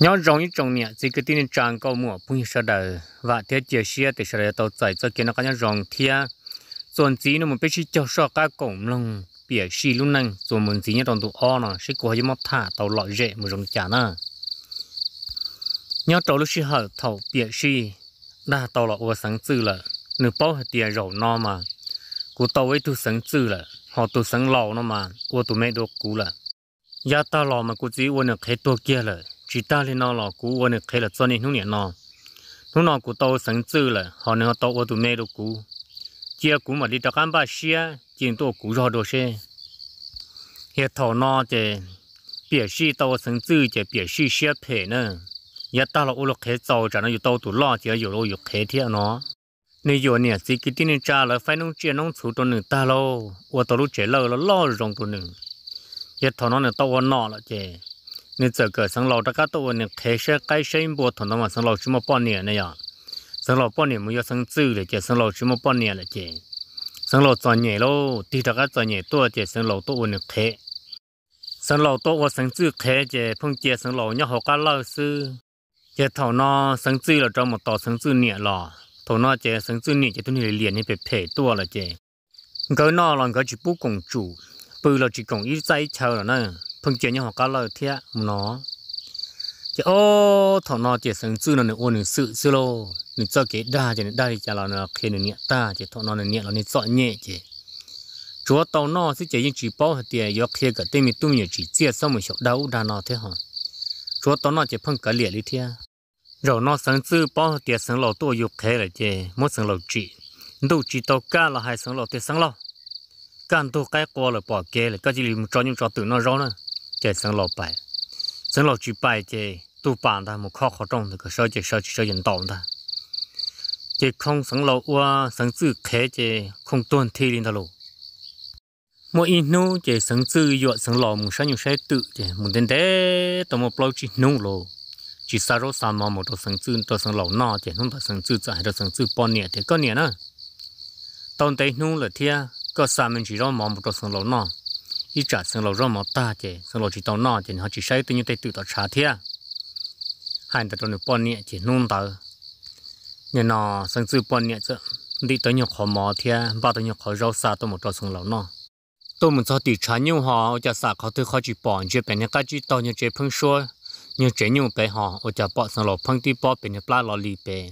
nhớ rong những trồng nè chỉ cái tin trang câu mua, phun sơ đời và thế chiều xia thì sơ đời tàu chạy cho kia nó có nhớ rong thia chuẩn chỉ nó một biết chỉ cho sơ cá cổng lông bìa xì luôn nè, chuẩn mình chỉ nhớ đồng tụ o nè sẽ cố hay móc thả tàu lọ rễ một rong chả nè nhớ tàu lúc xí hở tàu bìa xì đã tàu lọ ô sáng tư rồi, nửa bao hạt tiền rầu no mà cú tàu ấy tu sáng tư rồi, họ tu sáng lò nó mà ô tu mẹ đồ cú rồi, gia ta lò mà cú chỉ ô nửa cái tua kia rồi chỉ ta lên nó là cú và được thấy là cho nên nó nhận nó nó nó cú tàu sáng tư là họ nó tàu ở tụ này đâu cú chia cú mà đi tàu cán ba xia chiến tàu cú cho đồ xe hiện thầu nó thì biểu xi tàu sáng tư thì biểu xi xia phe nữa giờ ta là ô lộc khé tàu chẳng nó yêu tàu tụ lo chỉ yêu lo yêu khé thiệt nó nên giờ nè chỉ cái tin này cha là phải nông chuyện nông chủ tụ nương ta lo và tàu lúc chế lâu là lo rong tụ nương hiện thầu nó nè tàu nó là chế 你这个生老这个多，你开始改生不同的嘛，生老什么半年了呀？生老半年没有生走了，就生老什么半年了就，生老三年喽，对这个三年多就生老多你开，生老多我生走开就碰见生老你好个老师，就头那生走了这么大生走年了，头那就生走年就都你脸你别赔多了就，个那啷个就不公主，不了就公一再敲了呢。thông chuyện như họ cá lời thế nó chứ ô thọ nó chỉ sáng chư nó nữa ôn sự sư lo nên cho cái đa chỉ nên đa thì chả là nó khi nên nhẹ ta chỉ thọ nó nên nhẹ là nên dọn nhẹ chỉ chúa tàu nó sẽ chỉ những chỉ bao hạt tiền do khi cả tên mình tung nhiều chỉ chia xong mình chọc đau đa nó thế hả chúa tàu nó chỉ phân cả liệt đi thế rồi nó sáng chư bao hạt tiền sáng lầu tôi dục thế là chỉ mất sáng lầu chỉ Đủ chỉ tàu cá là hai sáng lầu tiền sáng lầu càng tôi cái qua là bỏ kia là các chỉ cho những trò tự nó rõ nữa เจจสสงงลลไไปปั这生老白，生老举白ม都ขข้考考中那个小ง小姐小人到的，这เ生老哇生子开这ย端体里的อมื่ออินนู้จะสังสื้อยอดสังหลบมุงใช้อยู่ใช้ตื่จมุงเดนเดตัวมาปล่ยจีนู้โลจีซาโรสามามตัวสังซื้อตัวสังหลหนอาจนุ่งตัวสังซื้อจะให้ตัวสังซื้อปอนเนี่ยเต่ก็เนี่ยนะตอนเตนู้เลยเทียก็สามันจีร้อมอมตัวสังหลหนอา ít trả sang lầu rong mà ta chỉ sang lầu chỉ tàu nọ chỉ họ chỉ say tự nhiên tay tự tạo trả thế hai ta trong được bọn nhẹ chỉ nôn tờ nhà nọ sang sư bọn nhẹ chứ đi tới nhiều khó mò thế ba tới nhiều khó rau xa tôi một trò sang lầu nọ tôi muốn cho tự trả nhiều họ ở chợ xã khó tôi khó chỉ bỏ chế bên nhà cái chỉ tàu nhà chế phong xua nhà chế nhiều bé họ ở chợ bỏ sang lầu phong đi bỏ bên nhà pla lò lì bé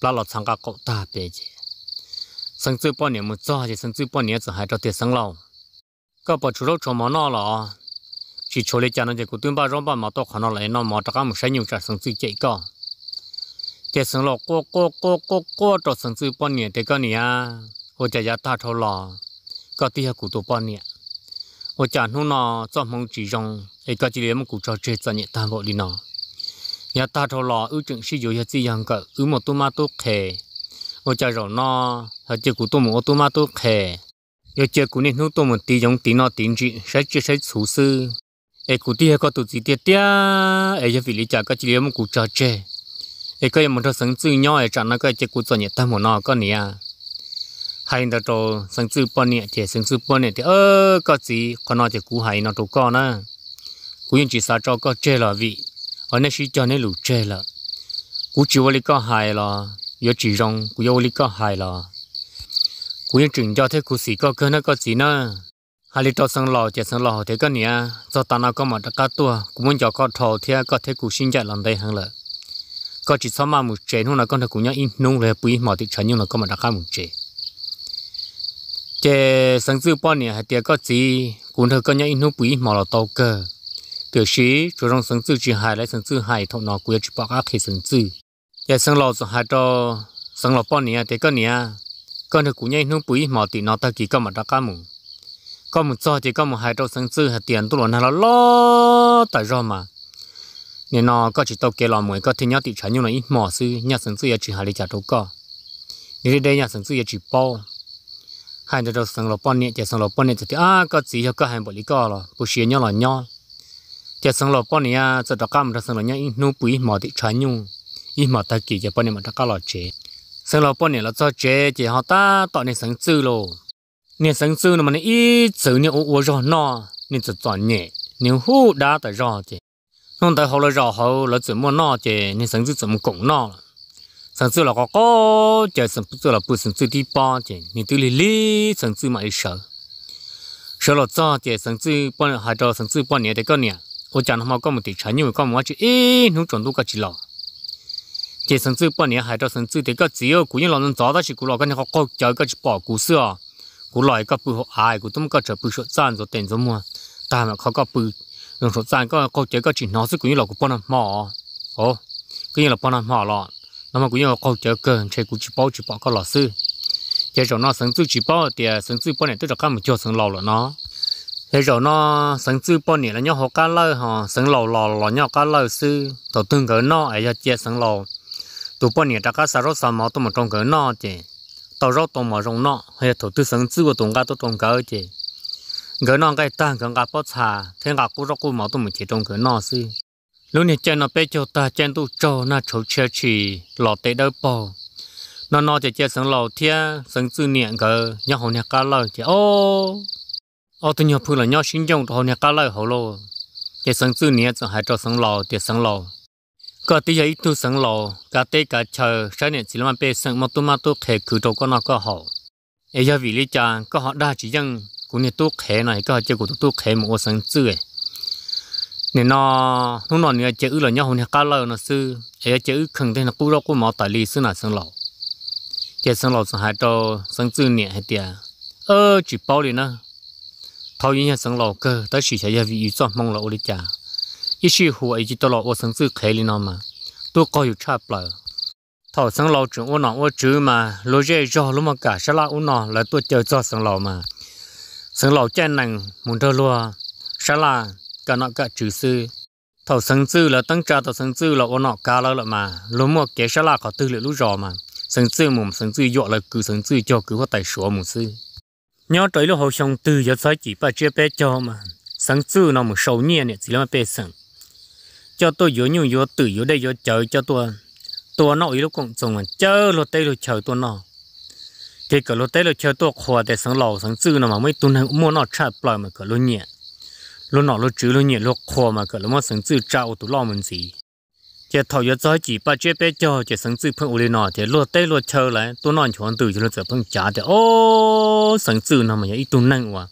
pla lò sang cá cậu ta bé chứ sang sư bọn nhẹ một cho thì sang sư bọn nhẹ chỉ hai trò tiền sang lầu ก็ปอชุรชมอนอหรอชีโชเลจานันเจกูตุ้มบ้าร้องบ้ามาตอขนอไหลนอมอตะก้ามุใช้ยูจัดสังสือเจก็เจสังหลอกโกโกโกโกโกตอสังสือปอนเนี่ยเจก็เนี่ยโอจะยาตาทอหลอก็ที่กูตัวปอนเนี่ยโอจานหูนอจอมงจีจงไอ้ก็จีเลี้ยมกูจอเจจันเนี่ยตามบอกดีนอยาตาทอหลออือจึงชิโยยาจียังก็อือหมดตุ้มาตุกเขโอจะรอนอถ้าเจกูตัวหมูตุ้มาตุกเข giờ chơi cũng nên nút tôi một tí giống tí nọ tí chị sẽ chơi sẽ xú sư ấy cụ tí hay có tụt gì tiết tiết ấy giờ vì lý trả các chị em cụ trò chơi ấy cái em một thằng sáng chơi nhau ấy chẳng nó cái chơi cụ trò nhẹ ta một nọ con nè hay là cho sáng chơi bao nè thì sáng chơi bao nè thì ơ có gì con nọ thì cụ hay nó đâu có á cụ yên chỉ sao cho có chơi là vị ở nơi sinh cho nên lù chơi là cụ chỉ vô lý có hài là giờ chỉ rong cụ vô lý có hài là cú nhân chừng cho thấy cú sĩ có cơ nó có gì nữa hà lý cho sang lò chạy sang lò thế cái nè cho ta nó có mà đã cá tua cũng muốn cho có thò thế có thế cú sinh chạy làm đây hàng lợ có chỉ sáu mà một chế nó là con thằng cú nhá in nung rồi bùi mỏ thì chán nhưng là có mà đã cá một chế chế sáng dư bao nè hay tiếc có gì cũng thằng con nhá in nung bùi mỏ là tàu cơ tiểu sĩ chủ trong sáng dư chỉ hài lại sáng dư hài thọ nó quê chỉ bảo ác thì sáng dư giờ sáng lò rồi hai cho sáng lò bao nè thế cái nè con được cụ nhảy nung bụi mỏ tị nó ta kỳ con mà ra cá mù con một cho thì con một hai trâu sáng sư hạt tiền tôi luôn hà lo tại do mà nên nó có chỉ tàu kia lò mồi có thiên nhau tị trái như này mỏ sư nhà sáng sư chỉ hà lý trả trâu co nên đây nhà sáng sư chỉ bao hai đứa trâu sáng lò bao nhiêu chỉ sáng lò bao nhiêu thì à có gì có hai bộ lý co rồi bù xía nhau là nhau chỉ sáng lò bao nhiêu giờ đó cá mà sáng lò nhau nung bụi mỏ tị trái nhung, ít mỏ ta kỳ chỉ bao nhiêu mà ta cá lò chế sau đó bọn này là cho chế chỉ họ ta tạo nên sáng sư lô nên sáng sư nó mà nên ít chữ nên ô ô rồi nó nên chữ chọn nhẹ nên hú đã tại rồi chứ không tại họ là rồi họ là chữ mua nó chứ nên sáng sư chữ mua cũng nó sáng sư là có có chứ sáng sư là bự sáng sư đi ba chứ nên từ lì lì sáng sư mà ít sợ sợ là cho chứ sáng sư bọn họ cho sáng sư bọn này thì có nè ô chàng họ có một tí trái nhiều có một chữ ít nó chọn đủ cả chỉ lo chỉ sân chữ bao nhiêu hai trăm sân chữ thì các chỉ ở cũng như là nó rõ ra là cái này họ có chơi cái bỏ cú xưa cũng lại các bự họ ai cũng tôm các chợ bự sốt san rồi tiền rồi mua ta mà họ các bự rồi sốt san các có chơi các chỉ nó sẽ cũng như là cũng bao năm mỏ ồ cũng như là bao năm mỏ lọ nó mà cũng như là có chơi cơ chơi cũng chỉ bao chỉ bỏ các lọ sư nó sân chữ chỉ bao thì sân chữ bao nhiêu tôi cho các một chỗ sân lầu rồi nó thế rồi nó sáng chữ bao nhiêu là nhau họ cá lơ họ sáng lầu lò lò nhau cá lơ sư tổ tiên cái nó ấy giờ chia sáng lầu tụ bọn nhỉ trắc sao rồi sao mà tụ mà trông cỡ nọ chứ tao rồi tụ mà rong nọ hay tụ tư sáng tư của tụ ga tụ trông cỡ chứ cỡ nọ cái ta cỡ ga bớt xà thế ga cú rồi cú mà tụ mà chỉ trông cỡ nọ xí lúc này chân nó bé cho ta chân tụ cho na chỗ chơi chỉ lọ tê đỡ bò na nó chỉ chơi sáng lầu thia sáng tư niệm cỡ nhau hồn nhà cá lời chứ ô ô tụ nhiều phụ là nhau sinh trong hồn nhà cá lời hồ lô chỉ sáng tư niệm chẳng hai cho sáng lầu thì sáng lầu ก็ที่ยี่ตัวสังโลกาเตกาเชอใช้เนี่ยสิลมันเป็นสังมาตุมาตุเขคือโจก็นอกก็หอเอยาวิลิจางก็หอได้จียังกูเนี่ยตุเขหน่อยก็เจอกูตุเขมัวสังเจื่อเนี่ยนอนุ่นนอนเนี่ยเจอหล่อนเนี่ยหุ่นเนี่ยก้าเล่นซื้อเอยเจอขังเต้นกูรอกูหมอตายลีซื้อหน่ะสังโลเจอสังโลสังหายโตสังเจื่อเนี่ยให้เตียเออจีเป้าเลยนะทอยเนี่ยสังโลก็แต่สิใช้ยาวิลิจางมองเราอุลิจาง一时火已经到了我甚至开了嘛，都搞有差不了。thảo sáng lâu chúng ôn nọ ôn chữ mà lối dây cho lúc mà cả sáng lâu ôn nọ là tôi chờ cho sáng lâu mà sáng lâu chân nặng muốn thơ lúa sáng là cả nọ cả chữ sư thảo sáng sư là tăng trà thảo sáng sư là ôn nọ cả lâu là mà lúc mà kế sáng là có tư liệu lúc mà sáng sư mồm sáng sư dọa là cứ sáng sư cho cứ có tài số mồm sư nhớ tới lúc học xong tư giờ sai chỉ ba chia bé cho mà sáng sư nó một sầu nhiên này chỉ là bé sáng cho tôi vô nhiều vô tự vô đây vô chờ cho tôi tôi nó lúc cũng xong rồi chờ lột tây lột chờ tôi nó thì cả lột tây lột chờ tôi khóa để sáng lò sáng chữ nó mà mấy tuần này mua nó chặt lại mà cả lột nhẹ lột nó lột chữ lột nhẹ lột khóa mà cả lột mà sáng dư trao tụi lo mình gì chỉ thầu yếu trái chỉ ba chế bé cho chỉ sáng dư phân uli nó thì lột tây lột chờ lại tôi nó chọn từ cho nó trở phân trả thì ô sáng chữ nó mà nhảy tuần này quá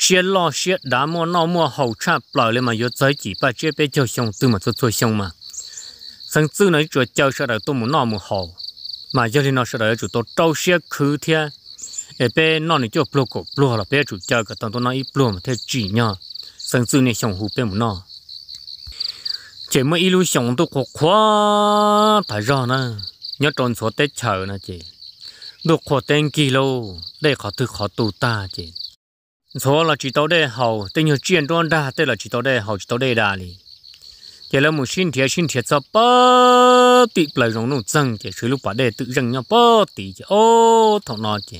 xie lo xie đã mua nó mua hậu cha bỏ lên mà yếu giới chỉ ba chế bé cho xong từ mà cho cho xong mà sáng tư này chuột cho sợ đâu tôi muốn nó mua hậu mà giờ thì nó sợ đời chủ tôi trâu xie khứ thế để bé nó này cho plu cổ plu là bé chủ cho cái tao tôi nói plu mà thế chỉ nhá sáng tư này xong hụp bé muốn nó chỉ mới ilu xong tôi khó quá tại do nè, nhớ tròn số tết chờ nè chị được khó tên kilo đây khó thứ khó tù ta chị số là chỉ tao đây hầu tên nhiều chuyện đoan ra tên là chỉ tao đây hầu chỉ tao đây đà đi chỉ là một xin thiệt xin thiệt cho bơ tị lại rồng nông dân chỉ suy lúc bà đây tự dưng nhau bơ tị chỉ ô thằng nó chỉ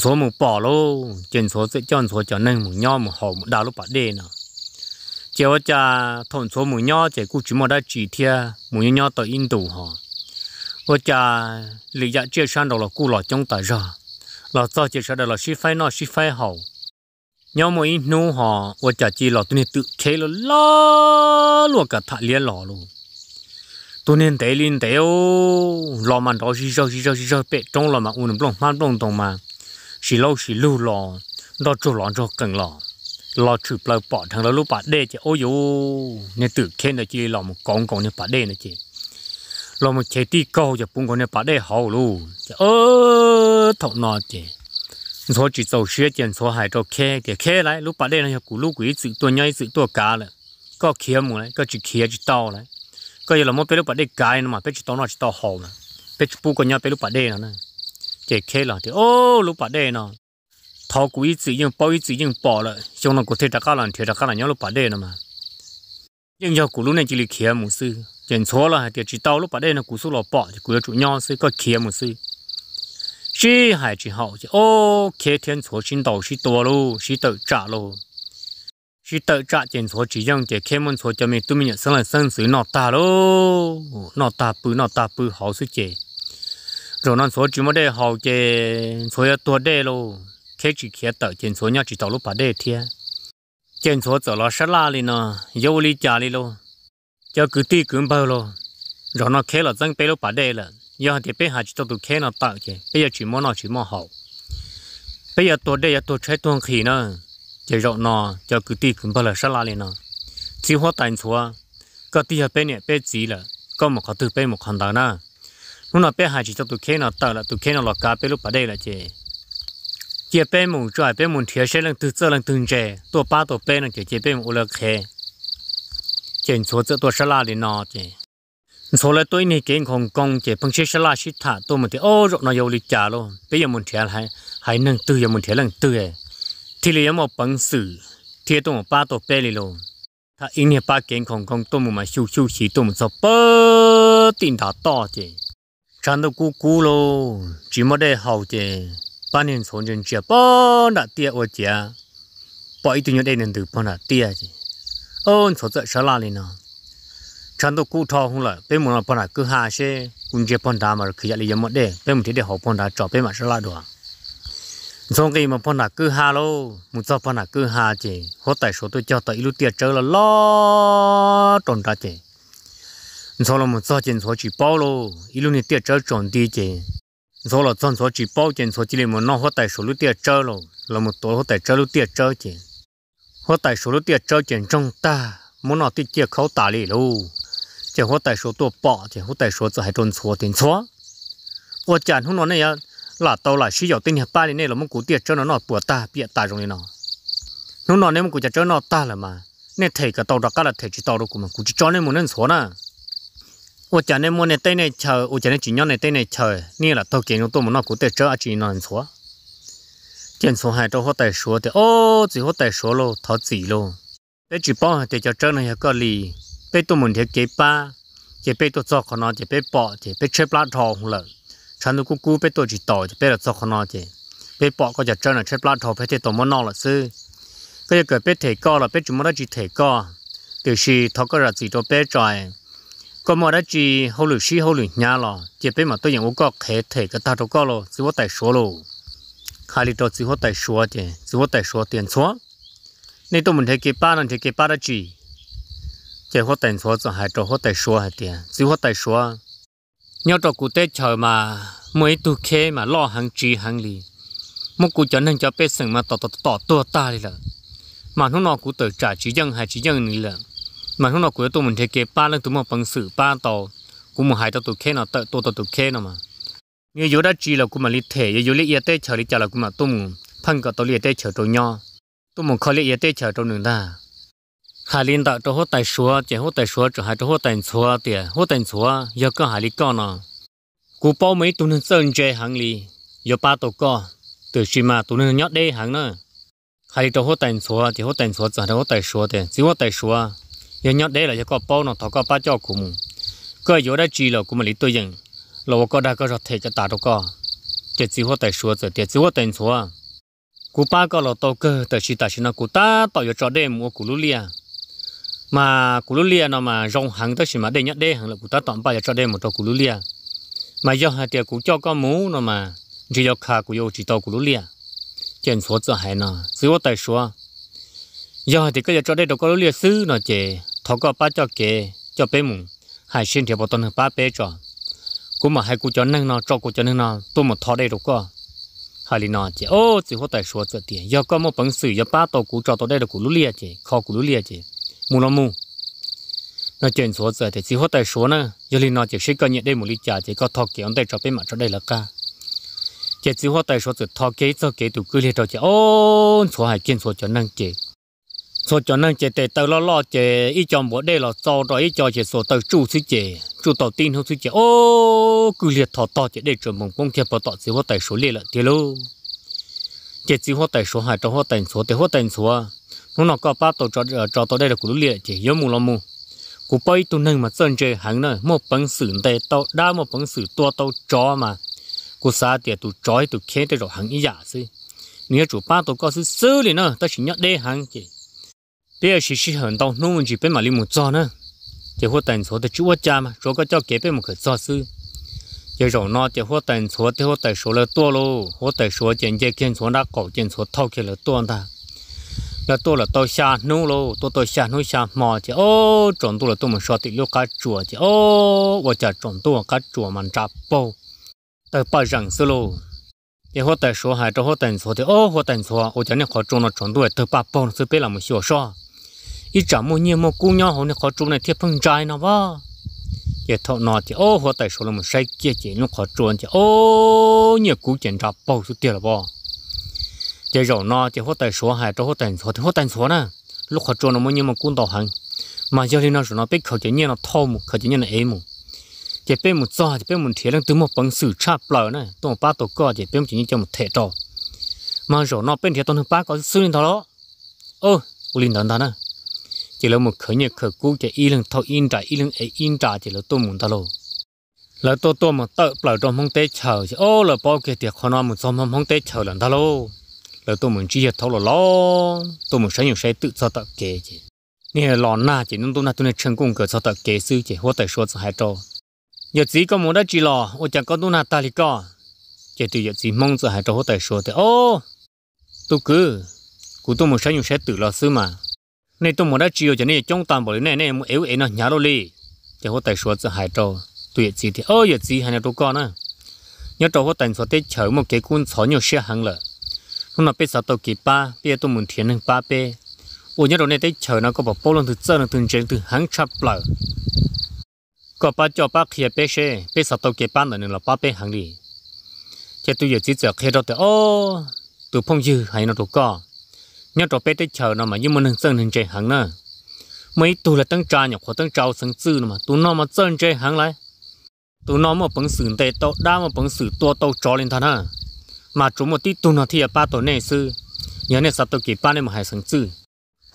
số một bỏ lô trên số sẽ chọn số cho nên một nhau một hầu một đào lúc bà đây nè chỉ ở cha thằng số một nhau, chỉ cũng chỉ một đã chỉ thiệt một nhau tới in tù họ ở cha lý dạ giải chia sang đầu là cú lọ trong tài ra là do chỉ sợ là sĩ phái nó sĩ phái hầu ยามไม่หนูฮะว่าจะจีหลอตัวนี้ตุเคหล่าลูกกับทะเลี้ยหลอลูกตัวนี้เดลินเตียวหลอมันดอชิชอชิชอชิชอเป็ดจงหลอมันอุ่นปล้องมันปล้องตรงมาสีเหลาสีลู่หลอดอจูหลอดอกังหลอลอจู่เปล่าปอดทางเราลูกปัดเด้จ้โอ้ยเนี่ยตุเคลเนี่ยจีหลอมันกองกองเนี่ยปัดเด้นะจ้ะลอมันเชตีเก่าจะปุ่งกอเนี่ยปัดได้เฮาลูกจะเออถอดนอนจ้ số chỉ tàu xe tiền số hải tàu khe để khe lại lúc bắt đây là cú lúc quý sự tua nhảy sự tua cá là có khe mù này có chỉ khe chỉ tàu này có giờ là mỗi bé lúc bắt đây cái mà bé chỉ tàu nó chỉ tàu hồ mà bé chỉ bu con nhau bé lúc bắt đây nó để khe là thì ô lúc bắt đây nó thọ quý sự nhưng bao sự nhưng bỏ rồi, trong nó có thể đặt cá là thể đặt cá là nhau lúc bắt đây nó mà nhưng giờ cú lúc này chỉ là kia mù sư tiền số là thì chỉ tàu lúc bắt đây nó cú số là bỏ thì cú chủ nhau sư có khe mù sư chỉ hai chỉ hậu chứ ô kế thiên số sinh đầu chỉ to lô chỉ tự trả lô chỉ tự trả tiền số chỉ dùng chỉ khen môn số cho mình tụi mình nhận sinh là sinh sử nọ ta lô nọ ta bự nọ ta bự hậu sự chế rồi nó số chỉ mới để hậu chế số ya tua để lô kế chỉ kế tự tiền số nhau chỉ đầu lúc bà để thiên tiền số trở lo sát la lên nó yêu lý trả đi lô cho cứ ti cứ bao lô rồi nó kế là dân bê lô bà để giờ thì bây giờ chỉ tôi khen nó tạo chứ bây giờ chỉ muốn nó chỉ muốn hậu bây giờ tôi đây giờ tôi chơi tuần khí nữa chỉ rộng nó cho cứ đi cũng bao là sao liền nó chỉ hoa tàn chúa có tí giờ bên này bên gì là có một cái thứ bên một hàng đó nữa lúc nào bên hai chỉ cho được khen nó tạo là tôi khen nó là cá bên lúc ở đây là chứ chỉ bên một trái bên một thiệt sẽ lần từ giờ lần từ giờ tôi ba tôi bên là chỉ bên một lần khe chỉ chúa tôi tôi sao lại nó chứ số là tôi này kiện Hồng Kông chỉ phong chế là chỉ thả tôi một thì ô rồi nó yêu lịch trả luôn bây giờ mình thiệt hay hay nâng tư giờ mình thiệt lần tư ấy thì lấy một bằng sử thì tôi một ba tổ bê luôn Thà anh hiệp ba kiện Hồng Kông tôi một mà siêu siêu chỉ tôi một số bất tiền đã to chứ chẳng đâu cú cú luôn, chỉ mới đây hậu chứ Ba năm ba 年从前只帮那爹我家，把一堆人带人都帮那爹去，哦，你说这是哪里呢？chân tôi cú thò không lại bên một phần nào cứ hà xe cũng chế phần đá mà khi dạy lý một đề bây một thế để học phần đá cho bây mặt sẽ lại được xong cái mà phần nào cứ hà lô một số phần nào cứ hà chỉ hốt tại số tôi cho tại lúc tiệt chơi là lo tròn ra chỉ xong là một số tiền số chỉ bao lô lúc này tiệt chơi tròn đi chứ. xong là tròn số chỉ bao tiền số chỉ là một nó hốt tại số lúc tiệt chơi lô là một tổ hốt tại chơi lúc tiệt chơi chứ. hốt tại số lúc tiệt chơi chỉ trong ta muốn nó tiết kiệm khẩu tả lì luôn chỉ có tài số tổ bỏ chỉ có tài số chỉ hay trôn xóa tiền xóa và chẳng hôm nọ này là tàu là sử dụng tiền hạt ba này này là mông cụ tiền cho nó nọ bùa ta bịa ta trong này nó nó nó này muốn cụ cho nó ta là mà nên thầy cái tàu đó cả là thầy chỉ tàu đó của mình cụ chỉ cho nên muốn nên xóa nè và chẳng nên muốn này tây này chờ và chẳng nên chỉ nhau này tây này chờ nên là tàu kiện của tôi muốn nó cụ tiền cho chỉ nó xóa tiền xóa hai tàu có tài số thì ô chỉ có tài số lô thọ chỉ lô để chỉ bao thì cho cho này có lì bé tôi muốn thấy chế ba chế bé tôi cho con nó chế bé bỏ chế bé chế bát thò hùng lợn chăn tôi cú cú bé tôi chỉ đòi, chế bé là cho con nó chế bé bỏ có giờ chơi là chế bát thò bé thì tôi muốn nói là sư cái giờ bé thể co là bé chúng nó chỉ thể co từ khi thọ cái là chỉ tôi bé trời có mà đã chỉ hậu lửa xí hậu lửa nhà lo chế bé mà tôi nhận uống có khé cái ta đâu có lo chỉ có tài số lo khai đi chỉ có tài số tiền chỉ có tài số tiền số nên tôi muốn thấy cái ba lần thấy cái ba đã chỉ chỉ có tiền số cho hai chỗ có tiền số hai tiền chỉ có tiền số Nhau trò cụ tết chờ mà mới tu khé mà lo hàng chi hàng lì một cụ cho nên cho bé sừng mà tỏ tỏ tỏ tua ta đi là mà nó nó cụ tự trả chỉ dân hai chỉ dân này rồi, mà nó nó cụ tụi mình thấy cái ba lần tụi mà bằng sự ba tàu cũng mà hai tàu tụi khé nó tự tụi tụi tụi khé nó mà như yếu đã chỉ là cũng mà lý thể như yếu lý yết tết chờ lý chờ là cũng mà tụi mình phân cả tàu lý yết tết chờ tụi nhau tụi mình khó lý yết tết chờ tụi nữa là hà linh đạo cho họ tài số, chỉ họ tài số cho hai cho hốt tài xóa tiền hốt tài xóa giờ có hà linh con à cú bao mấy tuần sơn chơi hàng lì giờ ba tổ co từ khi mà tuần nhót đây hàng nữa hà linh cho hốt tài xóa chỉ hốt tài xóa cho hốt tài xóa tiền chỉ hốt tài xóa giờ nhót đây là giờ có bao nó thọ có ba cho cùng Cái giờ đã chỉ là cũng mà lý tôi dừng là có đã có thể cho ta đâu có chỉ chỉ họ tài số rồi tiền chỉ họ tài số. cú ba có là tàu cơ từ khi ta chỉ nó cú ta tàu giờ cho đêm mua cú lúa mà cú lú lia nó mà rong hàng tới xí mà đây nhất đây hàng là cú ta tạm bây cho đây một trò cú lú lia mà do hai tiệc cú cho con mú nó mà chỉ do khá cú vô chỉ tàu cú lú lia trên số giờ hai nó dưới có tài số do hai tiệc cái cho đây đâu có lú lia xứ nó chè thọ có ba cho kế cho bé mùng hai sinh thì bảo tuần ba bé cho cú mà hai cú cho nâng nó cho cú cho nâng nó tôi một thọ đây đâu có hai lì nó chè ô chỉ có tài số cho tiền do có một bằng sử do ba tàu cú cho tàu đây là cú lú lia chè kho cú lú lia chè mù nó mù nó chuyện số giờ thì chỉ hốt tài số nè giờ thì nó chỉ xích cái nhận đây một lý trả thì có thọ ông tay cho bên mặt cho đây là ca chỉ chỉ hốt tài số giờ thọ kế cho kế tụ cứ liệt cho chỉ ôn số hải kiên số cho năng kế số cho năng kế để tao lo lo chế ít cho mỗi đây là cho rồi ít cho chỉ số tao chủ thứ chế chủ tàu tin không thứ chế ô cứ liệt thọ to chế để chuẩn mong công thiệp bảo tọt chỉ hốt tài số liệt là thế luôn chỉ chỉ hốt tài số hải trong hốt tài số thì hốt tài số nó nó có ba tổ cho cho tổ đây là cú lìa chỉ yếu mù lo mù cú bay tu nâng mà chân chơi hàng nữa một bằng sử tệ tàu đa một bằng sử tua tàu cho mà cú xa tiệt tu chói tu khe tới rồi hàng ý giả sư nếu chủ ba tổ có sư sư liền nữa ta chỉ nhận đây hàng chỉ bây giờ chỉ chỉ đâu, tàu nó chỉ bên mà li một cho nữa chỉ hỗ tần số chú chúa cha mà chúa có cho kế bên một cái cho sư chỉ rồi nó chỉ hỗ tần số thì hỗ tần số là tua lô hỗ tần số chỉ chỉ kiến số đã cổ kiến số thâu kia là tua ta là tôi là tôi xa nô lô tôi tôi xa nô xa mò chứ ô trộn tôi là tôi mình so tị lúc cá chùa chứ ô và chả trộn tôi cá chùa mình chạp bầu tại bà rằng xưa lô thì họ tại số hai cho họ tại số thì ô họ tại số ô chả nên khó trộn nó trộn tôi từ bà bầu sư bé là một số so ít chả mua nhiều mua cú nhau họ nên khó trộn này thiếp phong trai nào vâng giờ thọ nọ thì ô họ tại số là một sai kia chỉ nó khó trộn chứ ô nhiều cú chuyện chạp bầu số tiền là bao chỉ rổ nó chỉ hốt tài số hay cho hốt tài số thì hốt tài số nè lúc họ trôn nó mới nhưng mà cũng tàu hàng mà giờ thì nó rồi nó biết khởi chỉ nhau nó thô mù, khởi chỉ nhau nó ế mù, chỉ biết một do chỉ biết một thế là từ một bằng sự chạp lờ này tôi một ba tổ cơ chỉ biết một chỉ như cho một thể trò mà rồi nó bên thế tôi ba có sư linh đó ô, ơ linh thần thần nè chỉ là một khởi nghiệp khởi cú chỉ y lưng thâu yên trả y lưng ấy yên trả chỉ là tôi muốn ta luôn là tôi tôi mà tự bảo trong phòng tế chờ chứ ô là bao cái tiệc khó nó một xong không tế chờ lần ta luôn là tôi muốn chỉ thâu là lo tôi muốn sáng nhiều sẽ tự do tự kể chứ nè lò na chỉ nông tôi na tôi nên chân công cỡ do tự kể sư chứ hoặc tại số hai trâu giờ chỉ có một đã chỉ lò ô chẳng có tôi na ta thì có chỉ từ giờ chỉ mong giờ hai trâu hoặc tại số thì ô tôi cứ cú tôi muốn sáng nhiều sẽ tự lo sư mà nên tôi muốn đã chỉ cho nên trong tạm bảo này này muốn yếu yếu nó nhả lô đi, chỉ hoặc tại số giờ hai trâu tôi chỉ thì ô giờ chỉ hai nhà tôi có á nhớ trâu hoặc tại số thì chở một cái cuốn sò nhiều xe hàng lợi nó bây giờ tàu kỳ ba bây tôi muốn thiền ba bé, ủa nhớ đồ này tới chờ nó có bảo bố lần thứ giờ lần thứ chuyện thứ hàng chập lợ có ba cho ba kia bé xe bây giờ tàu kỳ ba là nên là ba bé hàng đi chứ tôi giờ chỉ chờ khi đó thì ô tôi phong dư hay nó đồ co nhớ đồ bé tới chờ nó mà như mà lần giờ lần chuyện hàng nữa mấy tôi là tăng trà nhỏ khó tăng trào sáng tư mà tôi nó mà dân chơi hàng lại tôi nó mà bằng sử tệ tao đa mà bằng sử tua tao cho lên thật ha mà chúng một tí tu nó thì ba tổ này sư nhớ này sắp tôi kịp ba này mà hai sáng chữ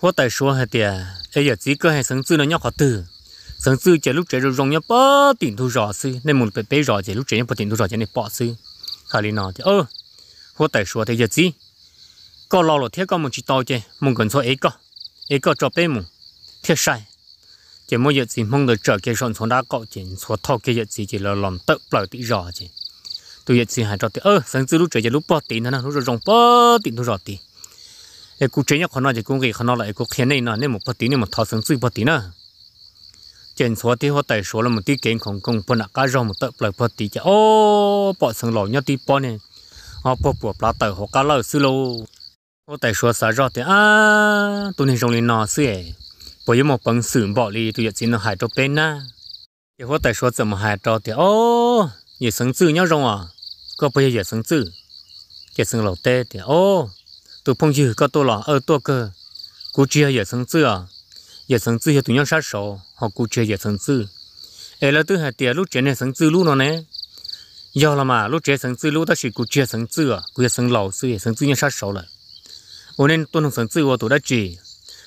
hoa tài số hai tiền ấy giờ chỉ có hai sáng chữ nó nhóc khó từ sáng chữ chỉ lúc trẻ rồi rong nhóc bớt tiền thu rõ sư nên muốn phải bé rõ chỉ lúc trẻ nhóc bớt tiền thu rõ chỉ nên bỏ sư khả lý nó thì ơ hoa tài số thì giờ chỉ có lo lo thiết có một chỉ to chứ muốn cần số ấy có ấy có cho bé mùng thiết sai chỉ mỗi giờ chỉ mong được trở cái son số đã có chuyện số thao cái giờ chỉ chỉ là làm tự lợi tự rõ chứ tôi giờ xin hàng trọ thì ơ sáng sớm lúc trời giờ lúc bỏ tiền nó lúc rồi rong bỏ tiền nó rồi thì cái cụ chế nhắc họ nói thì cũng cái họ nói lại cũng khen này nọ, nên một bỏ tiền nên một thọ sáng sớm bỏ tiền nữa trên số thì họ tài số là một tí kiện không công bỏ nạc cá rong một tập lại bỏ tiền cho ô bỏ sáng lẩu nhau tí bỏ nè, họ bỏ bỏ lá tờ họ cá lẩu xí lô họ tài số sáng rồi thì à tôi nên rong lên nọ xí bởi vì một bằng sử bỏ đi tôi giờ xin nó hại cho bên na cái họ tài số 怎么还着的哦也生气，你知道吗？ก็ไปเหยียดสังจื้อเหยียดสังเหล่าเต้เดี๋ยวโอ้ตัวพงจื้อก็ตัวหล่อเออตัวเกอกูเจียเหยียดสังจื้อเหยียดสังจื้อเหยียดตุนยังชัดโสหอกูเจียเหยียดสังจื้อเออแล้วตัวหาเตี๋ยลูกเจเนี่ยสังจื้อลูกนอนเนี่ยยอละมาลูกเจสังจื้อลูกตั้งสิกูเจียสังจื้อกูเหยียดสังเหล่าซื่อเหยียดสังจื้อยังชัดโสเลยโอ้เนี่ยตัวหนึ่งสังจื้อว่าตัวได้จี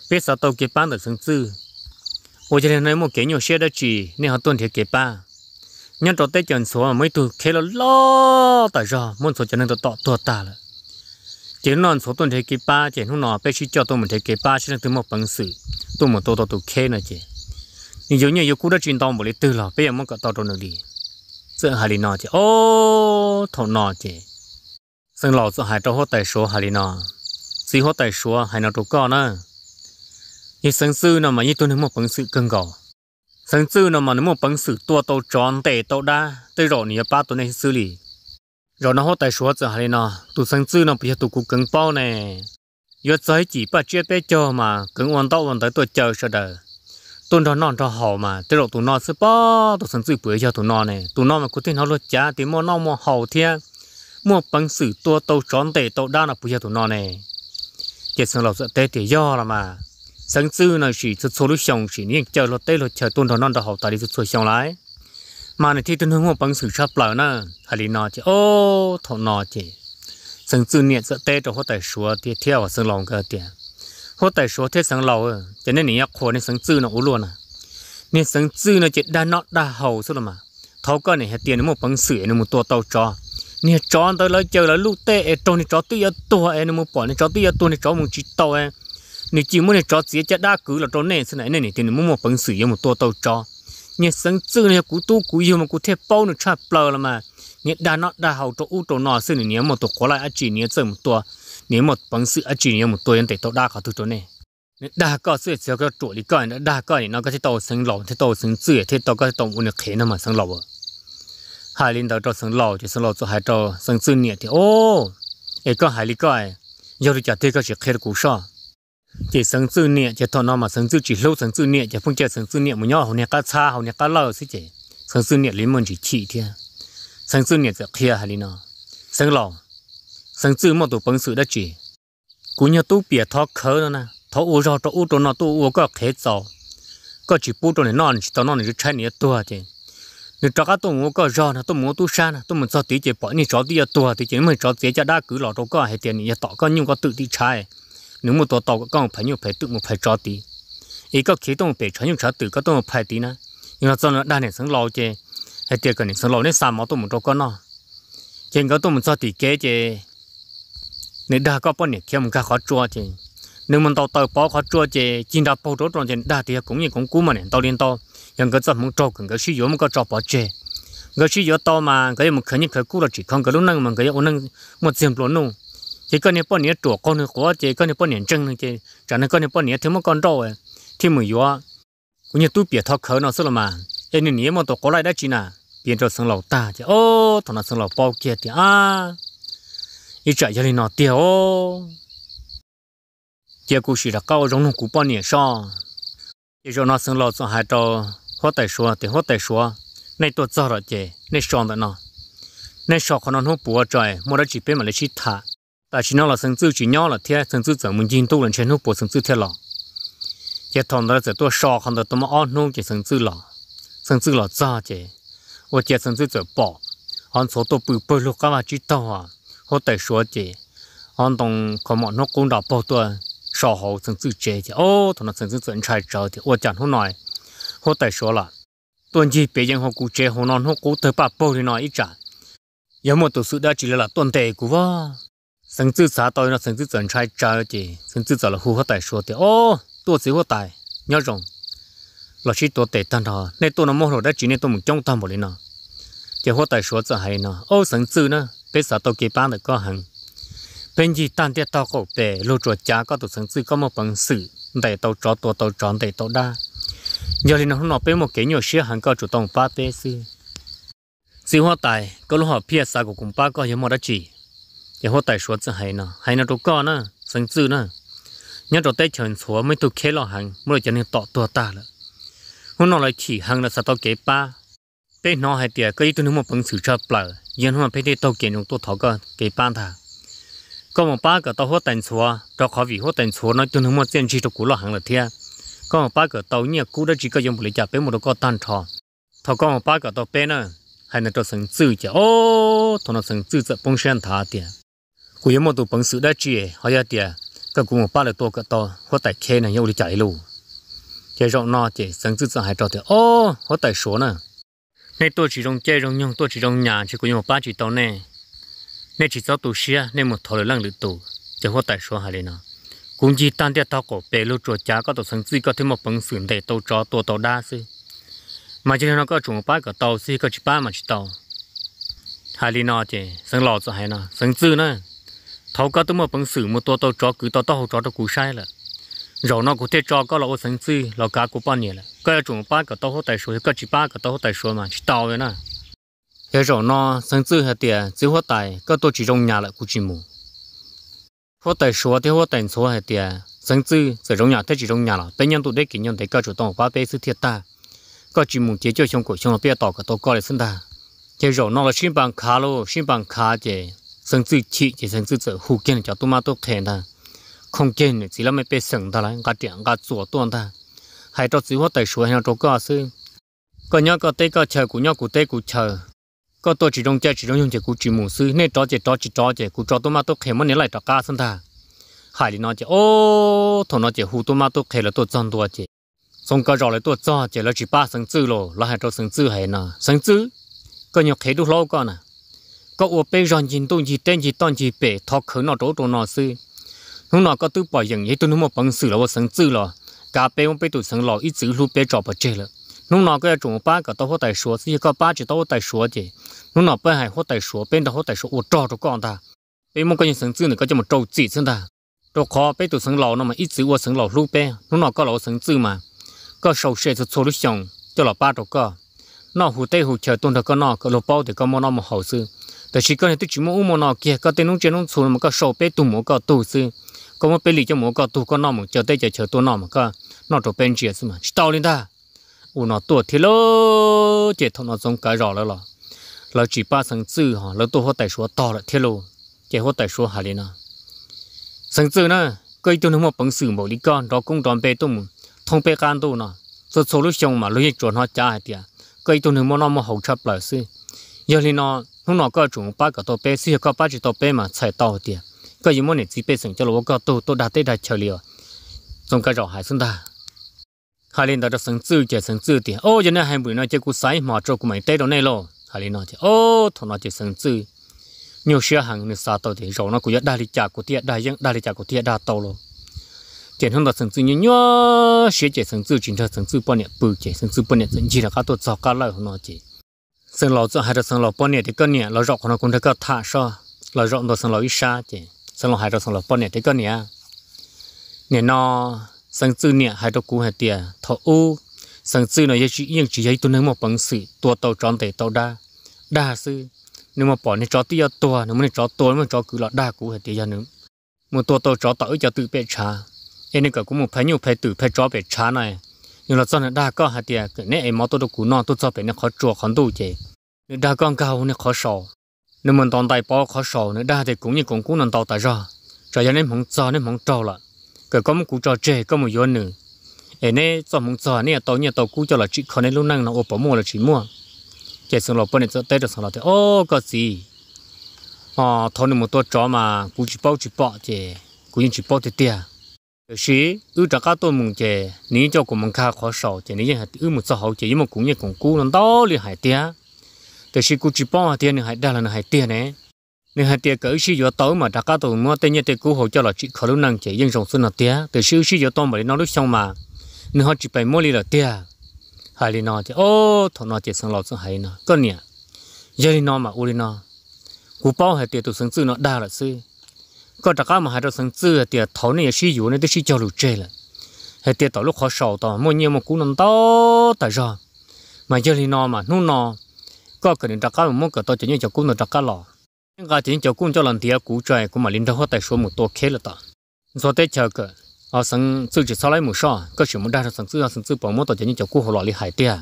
เป็ดสาวตัวเก็บป้านตัวสังจื้อ我今天那么给你写的字，你好，多贴给吧。nhân trò tết chuẩn số mấy tuổi khé là lo tại giờ muốn số cho nên tôi tọt tuột ta là chỉ non số tuần thế kỷ ba chỉ không nọ bây giờ cho tôi một thế kỷ ba cho nên tôi một bằng sự tôi một tôi tôi tôi khi là chỉ nhưng giống như yêu cũ đã chuyển tông một lý từ là bây giờ muốn cả tọt nữa đi sợ hà lý nọ chỉ ô thọ nọ chỉ sân lò sợ hại cho hoa tài số hà lý nọ chỉ hoa tài số hay nó trụ co nữa nhưng sân sư nào mà như tôi nên một bằng sự cần cầu sáng sư nó mà nó một bận sự tua tàu tròn tệ tàu đa tới rồi nhớ ba tuần này xử lý rồi nó hốt tại số giờ này nó tụ sáng sư nó bây giờ tụ cũng cứng bao nè giờ giới chỉ ba chia bé cho mà cứng hoàn tàu hoàn tới tuổi chờ sợ đời tuần đó non cho họ mà tới rồi tụ nó sẽ bao tụ sáng sư bữa giờ tụ nó nè tụ nó mà cứ tin nó lo chả thì mua nó mua hậu thiên mua bận sự tua tàu tròn tệ tàu đa là bây giờ tụ nó nè chết xong lộc sẽ tê thì do là mà sáng sư này chỉ xuất số lúc xong chỉ nên chờ lót tê lót chờ tuần đó non đó học tại đi số xong lại mà này thì tuần hướng một bằng sự sắp lại nè hay đi nói chỉ, ô thọ nói chỉ. sáng sư niệm sợ tê trong hoa tài số thì theo vào sáng lòng cái tiền hoa tài số thế sáng lâu cho nên này khổ này sáng sư nó u luôn à niệm sáng sư này chỉ đa nọ đa hậu số mà thấu cái này hết tiền một bằng sự này một tua tàu trò niệm chọn tới lấy chơi lấy lúc tê trong này chọn tới giờ tua em nó một bỏ này chọn tới giờ tua này chọn một chỉ tàu em nếu chỉ muốn để cho chỉ cho đa cử là cho nên thế này này thì muốn một bằng sử dụng một tổ tàu cho nhẹ sáng tư này cú tu cú yêu mà cú thế bao nó chặt bờ là mà nhẹ đa nó đa hậu cho u cho nó xin nhẹ một tổ quá lại ăn chỉ nhẹ chơi một tổ, nhẹ một bằng sự ăn chỉ nhẹ một tổ nên để tổ đa khó tu cho nên đa có sự chỉ có chỗ đi coi nữa đa coi nó có thể tàu sinh lẩu thì tàu sinh chữ thì tàu có thể tàu u được nó mà sinh lẩu hai linh đầu cho sinh lẩu thì sinh lẩu cho hai cho sinh chữ nhẹ thì ô ấy có hai lý coi giờ thì chả thế có chỉ khé cú sao chỉ sáng sư niệm chỉ thọ nó mà sáng sư chỉ lâu sáng sư niệm chỉ phong chỉ sáng sư niệm một nhỏ hầu này cá xa hầu này cá lờ xí chỉ sáng sư niệm liên môn chỉ chỉ thiên sáng sư niệm sẽ khía kia hay nó sáng lòng sáng sư mà tụ bằng sự đã chỉ cú nhớ tu bìa thọ khớ đó na thọ u rồi thọ u rồi nó tu u có khế giàu có chỉ bút rồi nó chỉ tao nó chỉ chạy nữa tua chứ nếu cho các tôi muốn có rồi nó tôi muốn tu sa na tu muốn cho tí chỉ bỏ đi cho tí tua thì chỉ mới cho tí cho đa cứ lọ đâu có hay tiền thì tỏ có nhưng có tự đi chạy nếu mà tôi tàu có một phải nhiều phải tự mình phải cho tí ý có khí tông phải cho những trả tự có tông một phải tí na nhưng mà do nó đa này sáng lâu chê hay tiệc cần sáng lâu nên sao mà tôi một chỗ con nó trên có tôi một cho tí kế chê nên đa có bao nhiêu khi mình cả khó chua chê nếu mình tàu tàu bỏ khó chua chê chỉ đa bao chỗ trong trên đa thì cũng như cũng cú mà này tàu liên tàu nhưng cái giờ muốn trâu cần cái sử dụng một cái trâu bỏ chê cái sử dụng tàu mà cái một khẩn những cái cú là chỉ không cái lúc năng mà cái ông năng một tiền luôn luôn chỉ có những bọn nhớ chuột con nữa quá chỉ có những bọn nhớ chân nữa chỉ chẳng nên có những bọn nhớ thiếu một con trâu ấy thì mười yếu cũng như tu biệt thọ khởi nó rồi mà em nên nhớ mà tổ có lại đã chỉ nà biến cho sinh lão ta chứ ô thằng nào sinh lão bao kia thì à ý chạy cho nên nó tiêu ô chỉ cũng chỉ là câu giống như bọn nhớ sao chỉ cho nó sinh lão sông hai trâu hóa tài số thì hóa tài số này tôi cho rồi chứ này xong rồi nó này xong còn nó không bùa trời mua đó chỉ biết mà lấy chỉ thả là chỉ nó là sân tư chỉ nhau là thế sân tư chẳng muốn chín tu là trên hút bộ sân tư thế lọ giờ thằng đó giờ tôi sò không được tôi mà ăn nung chỉ sân tư là sân tư là ra chứ và giờ sân tư giờ bỏ hắn số tôi bự bự lúc các bạn chỉ tao à họ tại số chứ hắn đồng có mà nó cũng đã bỏ tôi sò hậu sân tư chế chứ ô thằng nó sân tư chuẩn trai trở thì và chẳng hôm nay họ tại số là tuần chỉ bây giờ họ cũng chế họ non họ cũng tới bà bầu thì nói ít chả nhưng mà tôi sự đã chỉ là tuần tệ của vợ 生子啥到那生子准拆招的，生子找了户口带说的哦，多子户带要用，老师多带单他，那多那么好的今年都没讲单不哩呢，这户带说这还呢，哦生子呢，别啥都给办的高行，边去单的到后边路着家搞到生子搞么本事，带到找多到找带到大，要哩那那边么给鸟些行搞主动发白事，子户带，搞了好撇啥个公巴搞也没得去。也好歹说这还呢，还那都高呢，甚至呢，你找带钱错没都开了行，没叫你到多大了，我拿来起行了，啥到给吧，被拿还点，可以跟你们本事差不了，然后被你到给侬多讨个给帮他，搞么八个到好等错，到好为好等错呢，就你们坚持都过了行了天，搞么八个到你过了几个人不理解，被我都搞单超，他搞么八个到被呢，还能做成自己哦，他那成自己本身他点。กูยังมองตัวปังสือได้เจี๋ยหายเดียก็กูมองป้าเลยตัวก็ต่อหัวแต่เคน่ะยังอุลิจ่ายลูเจ้าหน้าเจ้าสังจุดสังหายต่อเดียวโอ้หัวแต่ชัวน่ะในตัวจีรงเจ้ารงยองตัวจีรงหยาจีกูยังมองป้าจีต่อแน่ในจีเจ้าตัวเสียในหมดทอเลยล่างหรือตัวจะหัวแต่ชัวหายเลยนะกูจีตั้งเดียทอกเปรูจัวจ้าก็ตัวสังจุดก็ที่มาปังสือแต่ตัวจอตัวต่อได้สิมาจีรงก็จงป้าก็ต่อสิก็จีป้ามาจีต่อหายเลยนะเจ้าสังหล่อจะหายนะสังจืดน่ะ thấu cái tôi một bằng sử một tổ tổ cho cứ tổ tổ hồ chó cho cú sai là rồi nó cũng thế cho cái là sinh sư là cá của bao nhiêu là cái chúng ba cái tổ hồ tài số cái chỉ ba cái tổ hồ tài số mà chỉ tàu vậy nè thế rồi nó sinh sư hay tiền chỉ hồ tài cái tổ chỉ trong nhà là cú chỉ mù hồ tài số thì hồ tài số hay tiền sinh sư chỉ trong nhà thế chỉ trong nhà là bên nhân tụ đấy kỷ nhân thấy cái chủ tông ba bé sư thiệt ta cái chỉ mù chế cho xong cuộc, xong là bia tàu cái tổ có là sinh ta thế rồi nó là xin bằng khá luôn xin bằng khá chứ sáng sớm chị chỉ sáng sớm sợ hù kia cho tôi mà tôi thề ta không kia nữa chỉ là mấy bé sừng ta lại gạt điện gạt sủa tuôn ta hay cho chỉ hoa tài sủa hay cho cơ sư có nhớ có tê có chờ của nhớ của tê của chờ có tôi chỉ trong chơi chỉ trong dùng chơi của chỉ mù sư nên cho chỉ cho chỉ cho chơi của cho tôi mà tôi thề mà nhớ lại cho ca sân ta hải đi nói chỉ ô thằng nó chỉ hù tôi mà tôi thề là tôi chọn tôi chỉ xong cái rồi lại tôi cho chỉ là chỉ ba sân sư rồi là hay cho sân sư hay nào sân sư có nhớ thấy được lâu con à có ô bê rong nhìn tôi gì tên gì tông gì bể thọ khứ nó chỗ chỗ nó sư nó nó có tư bỏ dừng như tôi nó một bằng sự là một sáng chữ là cả bê ông bê tụi sáng lò ít chữ lu bê trò bờ chơi là nó nó cái chúng ba cái tao hốt tài số chỉ có ba chỉ tao tài số chỉ nó nó bê hai hốt tài số bên đó hốt tài số ô trò cho con ta bê mong cái gì sáng chữ này có cho một trâu chỉ xem ta Đồ khó bê tụi sáng lò nó mà ít chữ ô sáng lò lu bê nó nó có lò sáng chữ mà có sầu sẽ cho solution cho là ba chỗ có nó hủ tây hủ chờ tuần được cái nó cái lỗ bao thì có món nó một hậu sư แต่ชีก็เนี่ยตุจิมอุโมนอเกียก็เตนุเจนุสูนมันก็โชเปตุมก็ตูซึก็มันเปลีจะหมูก็ตูก็นอมเจอเตจะเจอตัวนอมก็นอตัวเป็นเจียสมันชิตอลินดาอุนอตัวทีโลเจทนอสงกายรอแล้วหรอเราจีป้าสังซื่อฮะแล้วตัวหัวแต่ชัวต่อละทีโลเจหัวแต่ชัวหาเลยนะสังซื่อนะก็อีตัวนึงว่าปังสื่อหมดลิกอนรอกุ้งตอนเปตุมทงเปการตัวนะสุดโซลูชงมาเลยจวนหัวจ้าเตียก็อีตัวนึงว่านอมหกชับเลยซึเยอะเลยนะ hôm nào cái chúng ba cái tàu bé xí có ba chỉ tàu bé mà chạy tàu đi, cái gì mà để chỉ bé xong cho lúa cái tàu tàu đã tới đã chờ liền, trong cái rõ hải xuống ta hải lên đó đã sừng chữ chỉ sừng chữ tiền ô giờ này hai buổi nói chơi cú sái mà cho cú mày tê đó này lo hải lên nói chứ ô thằng nói chỉ sừng chữ nhiều xe hàng người xa tàu thì rồi nó cũng đã đi trả của tiệt đã dân đại đi trả của tiệt đã tàu luôn tiền hơn là sừng chữ nhiều nhiều xe chỉ sừng chữ chính thật sừng chữ bao nhiêu bự chỉ sừng chữ bao nhiêu chỉ là cái tàu sao cả lời nó chỉ sinh lão cho hai đứa sinh lão bao nhiêu thì cái nè lão rộng nó cũng thấy cái thả sao lão rộng đó sinh lão ít xa chứ sinh lão hai đứa sinh lão bao nhiêu thì cái nè nè nó sinh tư nè hai đứa cú hai tiệt thọ u sinh tư nó chỉ yên chỉ thấy tuân nói một bằng sự tua tàu tròn tề tàu đa đa sư nếu mà bỏ nên cho tia tua nếu mà chó tua mà chó cứ là đa cũ hai tiệt ra nữa một tua tàu chó tàu cho tự bẹ trà em nên cả cũng một phải nhiều phải tự phải cho bẹ trà này nhưng là do này đa có hạt tiền cái này em tôi cũng non tôi cho bên nó khó chua khó đủ chứ nên đa con cao nên khó sầu nên mình toàn tài bỏ khó sầu nên đa thì cũng như cũng cũng nên tàu tài ra cho nên em không cho nên không cho là cái có một cú trò chê có một yếu nữa em này cho không cho này tàu nhà tàu cú cho là chỉ khó nên lúc nào nó ôp bỏ mua là chỉ mua cái xong là bên này cho tết được xong là thì ô cái gì à thôi nên một tôi cho mà cú chỉ bao chỉ bỏ chứ cú như chỉ bao thì tiền sĩ ư trả cá tôi mừng chè ní cho của mùng kha khó sầu chè ní hạt ư một sao hậu chè mà cũng như cũng cú lắm đó liền hải tia từ sĩ cú chỉ bao hạt tia này hải đa là hải tia này nên hạt tia cỡ sĩ giờ tối mà trả cá tôi mua tên như tia cú hậu cho là chỉ khó lúc năng chè dân rồng xuân là tia từ sĩ sĩ giờ tôi mà nó lúc xong mà nên họ chỉ phải mua đi là tia hải đi nó chè ô thằng nó chè sang lọt sang hải nó con nhỉ giờ đi nó mà u đi nó cú bao hạt tia tụ sáng sư nó đa là sư có tất cả mà hai đứa sáng chưa thì thầu này sử dụng này thì sử cho lũ trẻ là hết tiền tao lúc khó sầu tao mỗi nhiều mà cú nằm đó, tại sao mà giờ thì nó mà nó nó có cái điện trắc mà muốn cái tao chỉ như cho cú nó trắc lò nhưng cái chỉ cho cú cho lần thứ cú trời cũng mà linh đâu hết tại số một tổ khé là tao rồi tới chờ cái ở sáng chưa chỉ sau lấy một sao có chỉ muốn đa sáng chưa sáng chưa bỏ muốn tao chỉ như cho cú họ lò lấy hai tiền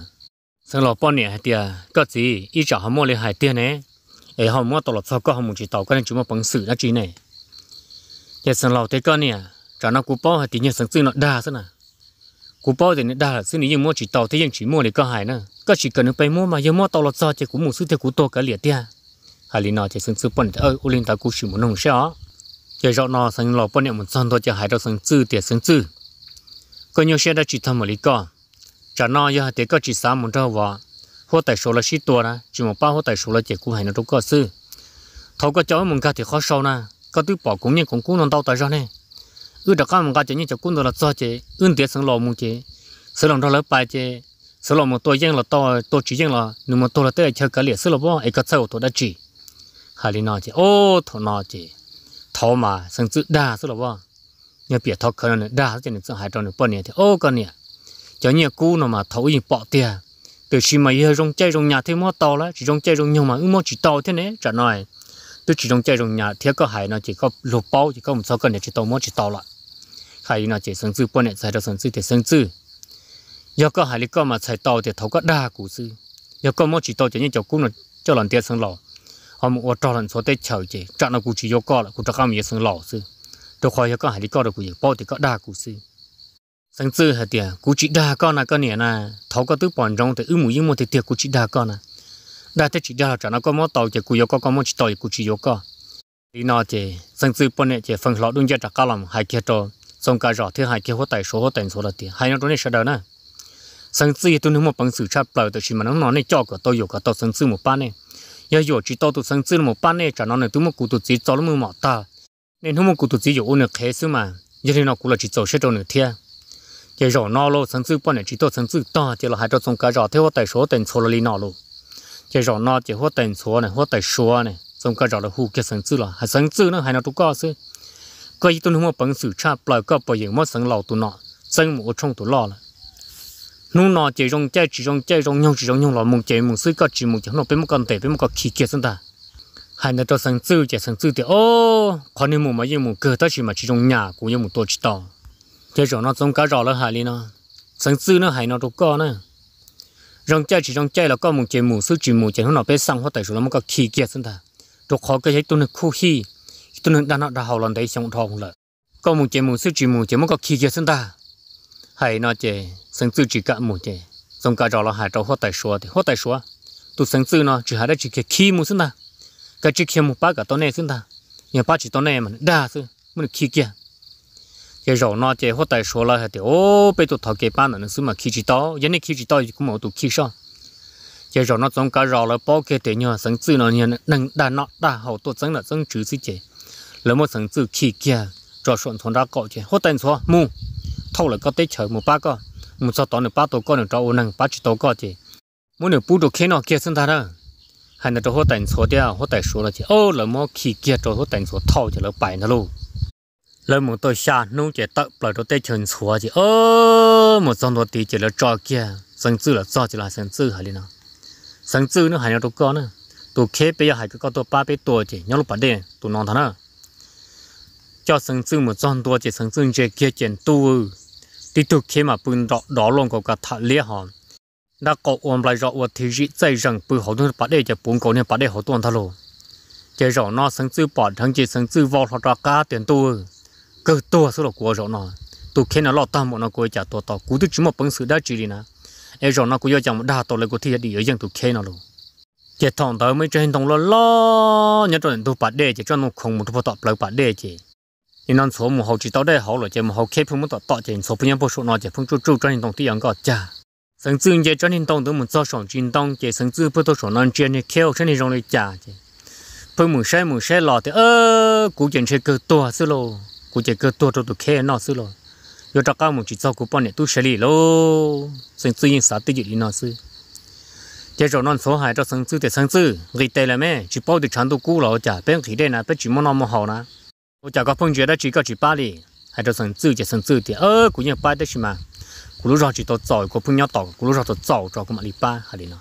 sáng lò bao nhiêu hai tiền có gì ít trả họ mua lấy hai tiền này ấy họ mua tao lọt sao có họ muốn chỉ tao cái này chúng mà bằng sự đã chỉ này giờ sáng lò thế con nè cho nó cú bao thì nhớ sáng sớm nó đa thế nè cú bao thì nó đa là này nhưng mua chỉ tàu thế nhưng chỉ mua để có hải nè có chỉ cần nó bay mua mà giờ mua tàu lọt sao chỉ cú một số thế cú to cả liệt tia hải lý nó chỉ sáng sớm bận ở ulin ta cú chỉ muốn nông sao giờ rõ nó sáng lâu bận một sáng thôi cho hải đâu sáng sớm tiệt sáng sớm có nhiều xe đã chỉ thầm một lý co cho nó giờ thế có chỉ sáng một trâu vợ hô tài số là xí tua nè chỉ một bao hô tài số là chỉ cú hải nó đâu có sư thầu có cháu một cả thì khó sâu nè có tư bỏ công nhân cũng cũng non tao tại sao này ư các ông các chị như cho cũng đó là cho chế ưn tiết sừng lò mùng chế sừng lò đó là bài chế sinh lò một tôi giang là to tôi chỉ giang là nếu mà tôi là tới chơi cái liệt sinh lò bao ấy cái sâu tôi đã chỉ hà lý nó chế ô thọ nó chế thọ mà sừng chữ đa sừng lò bao nhà biệt thọ khởi nó đa cho nên sừng hai tròn được bao nhiêu thì ô con nè cho nhiều cú nó mà thấu gì bỏ tiền từ khi mà yêu rong chơi rong nhà thêm mua to lá chỉ rong chơi rong nhà mà ư mua chỉ to thế này trả nói tôi chỉ trong chơi trong nhà thiết có hải nó chỉ có lục bao chỉ có một số cần để chỉ tàu mua chỉ tàu lại hải nó chỉ sân sư bọn này sai đâu sân sư thì sân sư giờ có hải lý có mà sai tàu thì thấu có đa củ sư giờ có mua chỉ tàu chỉ như cháu cũng nó cho lần tiền sân lò họ một mua cho lần số tết chờ chỉ chọn nó củ chỉ vô co lại củ cho các mình sân lò sư tôi khỏi giờ có hải lý có được củ gì bao thì có đa củ sư sân sư hả tiền củ chỉ đa con là con nè là thấu có tứ bòn rong thì ư mũi nhưng mà thì tiệc củ chỉ đa con à đã thế chỉ ra cho nó có món tàu chỉ cù yếu có có món chỉ tàu cù chỉ yếu có lý nó chỉ sang sư bọn này chỉ phần lọ đúng giờ trả cá lòng hai kia trò xong cả rõ thứ hai kia hoa tài số hỗ tài số là tiền hai nó đó này sẽ đỡ nè sang sư tôi nếu một bằng sự chấp lời tôi chỉ mà nó nói này cho cả tôi yếu cả tôi sang sư một ban này giờ yếu chỉ tôi tôi sang sư một ban này cho nó này tôi một cụ tôi chỉ cho nó một mỏ ta nên không một cụ tôi chỉ yếu nữa khé sư mà giờ thì nó cũng là chỉ cho sẽ cho nó thiệt giờ rõ nó lo sang sư bọn này chỉ tôi sang sư to chỉ là hai trò xong cả rõ thứ hỗ tài số tiền số là lý nó luôn chỉ rõ nó chỉ hốt tiền số này hốt tiền số này xong cái rõ là hụt cái sáng chữ là hay sáng chữ nó hay nó tụ co chứ cái gì tôi không bằng sự cha bảy cái bảy những mà sáng lầu tụ nọ sáng một trong tụ lò là nụ nọ chỉ rong chơi chỉ rong chơi rong nhung chỉ rong nhung là mùng chơi mùng suy cái chỉ mùng chẳng nó bên một con tệ bên một con khí kia sinh ta hay là cho sáng chữ chỉ sáng chữ thì ô còn nếu mùng mà như mùng cơ đó chỉ mà chỉ rong nhà cũng như mùng tổ chỉ tao chỉ rõ nó xong cái rõ là hại này nó sáng chữ nó hay nó tụ co nữa rong chơi chỉ rong chơi là có một chế mù số chỉ mù chế nó bé sang hoa tại số nó mới có khí kia sinh thà đồ khó cái thấy tôi nó khu hi tôi nó đang nó đã hào lần đấy xong thong lợ có một chế mù số chỉ mù chế mới có khí kia sinh thà hay nó chế sinh sư chỉ cả mù chế xong cả trò là hai trò hoa tại số thì hoa tại số tôi sinh sư nó chỉ hai đấy chỉ cái khí mù sinh thà cái chỉ khí mù ba cả tôi này sinh thà nhà ba chỉ tôi này mà đa sư mình khí kia giờ rồi nó chơi hốt tài số là thì ô bây giờ thằng cái ban nó xứ mà khi chỉ to giờ này khi chỉ to cũng mở tụ khi sao giờ rồi nó trong cả rồi là bao cái tiền nhờ sáng tư nó nhờ nâng đà nó đà hậu tổ chẳng là chẳng chữ gì chứ lấy một sáng tư khi kia cho soạn thôn ra cái, chứ hốt tài số mu thâu là có tới chờ một ba con một số tao là ba tổ con nữa cho ô năng ba chỉ tổ con chứ muốn nữa bù đồ kia nó kia sinh ra đó hay là cho hốt tài số đi à hốt tài số là chứ ô là mua khi kia cho hốt tài số thâu cho nó bài nó luôn 了么到下弄些到不了在城错的哦，么上到地界了找见，甚至了找起来甚至还哩呢，甚至呢还要多高呢，多开杯还个高多八百多的，要了八点多难他呢，叫甚至么上多的甚至这开见多，地都开嘛不到到龙个个塔里哈，那个我们来绕我提示再让不好多八点就半高呢八点好多他喽，这绕那甚至把ทั้ง这甚至往他家点多。cơ to số là của rõ nó tụ khen nó lọt tao một nó coi chả to to cú thích chúng một bằng sự đã chỉ đi nè ai rõ nó cũng do chẳng đa to lấy có thi đi ở dân tụ khen nó luôn chỉ thằng tới mới trên thằng lo lo nhớ rồi tụ bắt đề chỉ cho nó không một tụ bắt lại bắt đề chỉ nên nó số một hậu chỉ tao đây hậu rồi chỉ một hậu kép không muốn tọt tọt chỉ số bây giờ bổ số nó chỉ phong chú chú cho nên thằng tiền có chả sáng trưa chỉ cho nên thằng tới một do sáng chín thằng chỉ sáng trưa bắt đầu số nó chỉ nên kêu cho nên trong cơ chả số พิ่งมือใช้มือใช้หลอดแต่เออกูเจนใช้เกิดตัวซะโล cụ chỉ cơ tua cho tụ khe nó xứ rồi giờ cho cao một chỉ sau cụ bọn này tu xử lý lô sinh tư nhân sáu tư dự lý nó xứ chế rồi non số hai cho sinh tư thì sinh tư người tây là mẹ chỉ bao được chán tu cũ rồi chả bên khí đây là bên chỉ muốn nó mà hậu nè cụ chả có phong chuyện đó chỉ có chỉ ba đi hai cho sinh tư chỉ sinh tư thì ơ cụ nhớ ba đấy mà cụ lúc rồi chỉ tao giỏi cụ phong nhau tỏ cụ lúc rồi tao giỏi cho cụ mà đi ba hay đi nó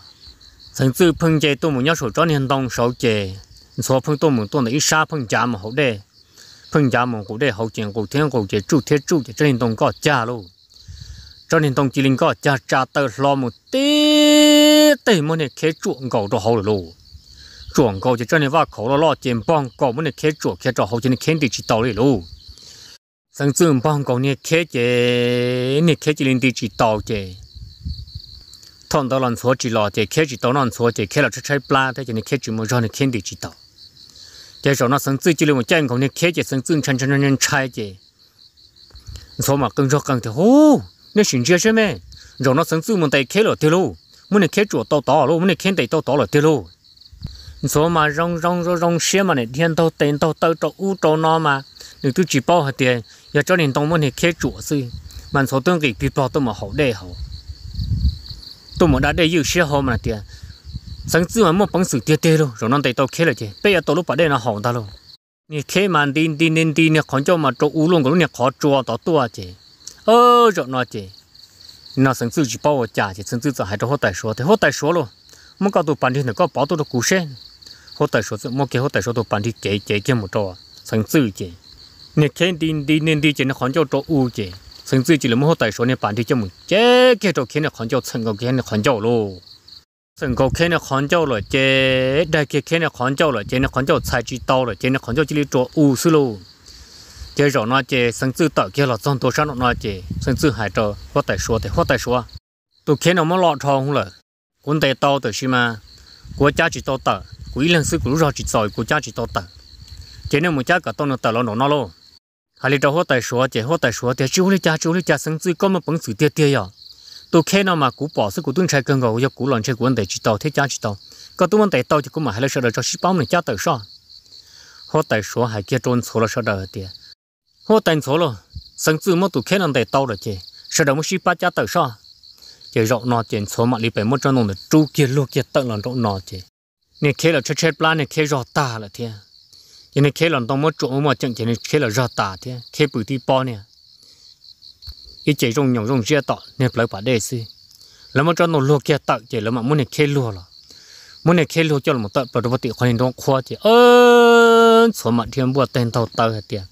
sinh tư phong chế tôi muốn nhau sổ cho nên đông sáu chế số phong tôi muốn tôi là ít xa phong giá mà hậu đề phần giá mong cụ để hậu chuyện cụ thiên cụ chế chủ thiết chủ chế trên đồng có cha luôn trên đồng chỉ linh có cha cha tờ lo một tí tí mà này khé chuộng cầu cho hậu luôn chuộng cầu chế trên vào khổ lo lo tiền bong cầu mà này khé chuộng khé cho hậu chế này khen đi chỉ tàu luôn sáng sớm bong cầu này khé chế này khé chỉ linh đi chỉ đạo chế thằng đó làm số chỉ lo chế khé chỉ đạo làm số chế khé là chơi chơi pla thế chế này khé chỉ muốn cho này khen đi chỉ tàu 这时候那绳子就我见空的开着绳子，穿穿穿穿拆着。说嘛，跟说跟的哦，那寻这什么？让那绳子们带开了的喽，我们开着到大了，我们看得到大了的喽。说嘛，让让让让什么呢？天到天到到到乌到那嘛，你都举报下的，要叫人当我们开着是，蛮说等给举报都么好的好，都么那的有些好嘛的。sáng sớm mà mua bằng sự tiệt tiệt luôn rồi nó tay tao khé lại chứ bây giờ tao lúc bắt đây nó hỏng ta luôn nè khé mà đi đi đi đi nè con cho mà chỗ u luôn cái lúc nè khó chua tao tua chứ ơ rồi nó chứ nó sáng sớm chỉ bảo trả chứ sáng sớm giờ hai tao hốt tài số thì hốt tài số luôn mông cao tụ bàn thì nó có bảo tao được cú sen hốt tài số mông cái hốt tài số tụ bàn đi chế chế chế một trò sáng sớm chứ nè khé đi đi đi đi chứ nó còn cho chỗ u chứ sáng sớm chỉ là mua hốt tài số nè bàn đi cho mình chế cái chỗ khé nè con cho sáng cái nè còn cho luôn 整个看了杭州了，这大概看了杭州了，这那杭州才知道了，这那杭州这里做五十喽，这让那这甚至到给了涨多少了那这，甚至还着我再说的，我再说，都看了么老长了，我得到的是吗？国家知道的，国人是国家知道，国家知道的，这那么家个到那到了那喽，还里着我再说，这我再说的，只有你家只有你家甚至根本本事点点呀。tôi khen nào mà cú bỏ sức của tôi chạy cần gọi do cú lần chạy của anh để chỉ tàu thế cha chỉ tàu có tôi anh để tàu thì cũng mà hay là sợ đời cho ship bóng này cha tàu sao họ tại số hai kia trôn số là sợ đời tiền họ tại số rồi sáng trưa mà tôi khen nào để tàu rồi chứ sợ đời mà ship bóng cha tàu sao chỉ rộng nọ chỉ số mà đi phải một cho nó được tru kia lúc kia tận là rộng nọ chứ nên khi là chết chết plan này khen rõ ta là thế nên khi là tông mất chỗ mà chẳng chỉ nên khen là rõ ta thế khi bự thì bao này cái chỉ rong nhộng rong ria tọt nên lại bà đây xí làm mà cho nó lúa kia tọt chỉ làm mà muốn này khê lúa là muốn này khê lúa cho là một tợ bà đó bắt khoai đông khoa chỉ ơ số mà thiên bùa tên tàu tàu hết tiền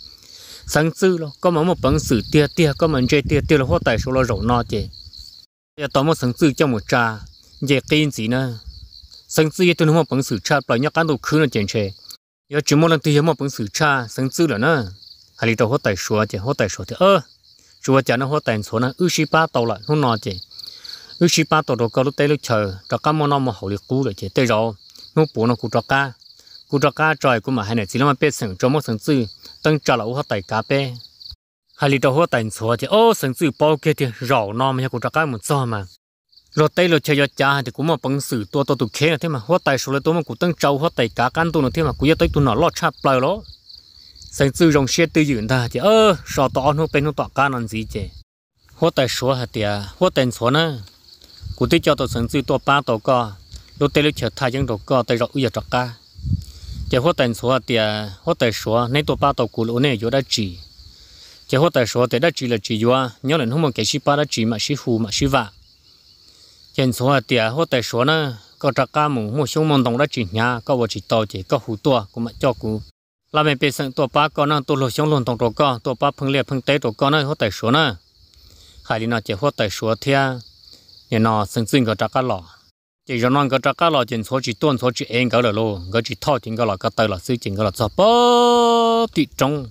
sáng sư lo có mà một bằng sử tia tia có mà chơi tia tia là hoa tài số lo rổ no chỉ tao mà sáng sư cho một trà về kinh gì nữa sáng sư tôi mà bằng sử cha bảy nhát cán đầu khứ là chuyện chơi giờ chỉ một lần tôi một bằng sử cha sáng sư là nữa hay là tao hoa tài số chỉ hoa tài số thì ơ chúa chả nó hoa tèn số nó ưu sĩ ba tàu lại nó nọ chị ưu sĩ ba tàu đồ câu lúc tây lúc chờ cho cá món nó mà hậu liệt cú rồi chứ tây rồi nó bố nó cú cho cá cú cho cá trời của mà hai này chỉ là mà biết sừng cho một sừng chữ tăng trả lại hoa tây cá bé hai lít hoa tèn số chị ô sừng chữ bao kia thì rầu nó mà cú cho cá một sao mà rồi tây chờ chơi cha thì cũng mà bằng sử tua tua tụ khé thế mà hoa tây số là tôi mà cú tăng trâu hoa tây cá cán tụ nó thế mà cú giờ tới tụ nó lót cha lại đó sáng sư rong xe tư dưỡng ta thì ơ sò tỏ nó bên nó tỏ cá nó gì chứ hốt tài số hạt tiệt hốt tên số nữa cụ tí cho tổ sáng sư tổ ba tổ co lúc tây lúc chờ thay những tổ co tôi rộng giờ trọc cá chỉ hốt tên số hạt tiệt hốt tại số nên tôi ba tổ cụ lỗ này vô đã chỉ chỉ hốt tài số thì đã chỉ là chỉ vô nhớ là không mà cái ship ba đã chỉ mà ship phù mà ship vạ trên số hạt tiệt hốt tại số nữa có trọc cá mùng mua xuống mòn đồng đã chỉ nhà có vợ chỉ tổ chỉ có hủ tổ cũng mà cho cụ là mình biết rằng tổ ba con nó tổ lỗ xuống luôn tổng tổ con tổ ba phăng liệt phăng tế tổ con nó hốt tài số nó hải linh nó chỉ hốt tài số thia nhà nó sưng sưng cái trắc cá lò chỉ cho nó cái trắc cá lò chỉ số chỉ tuôn số chỉ em cái là lô cái chỉ thao chỉ cái là cái tay là sư chỉ cái là cho bơ tị trong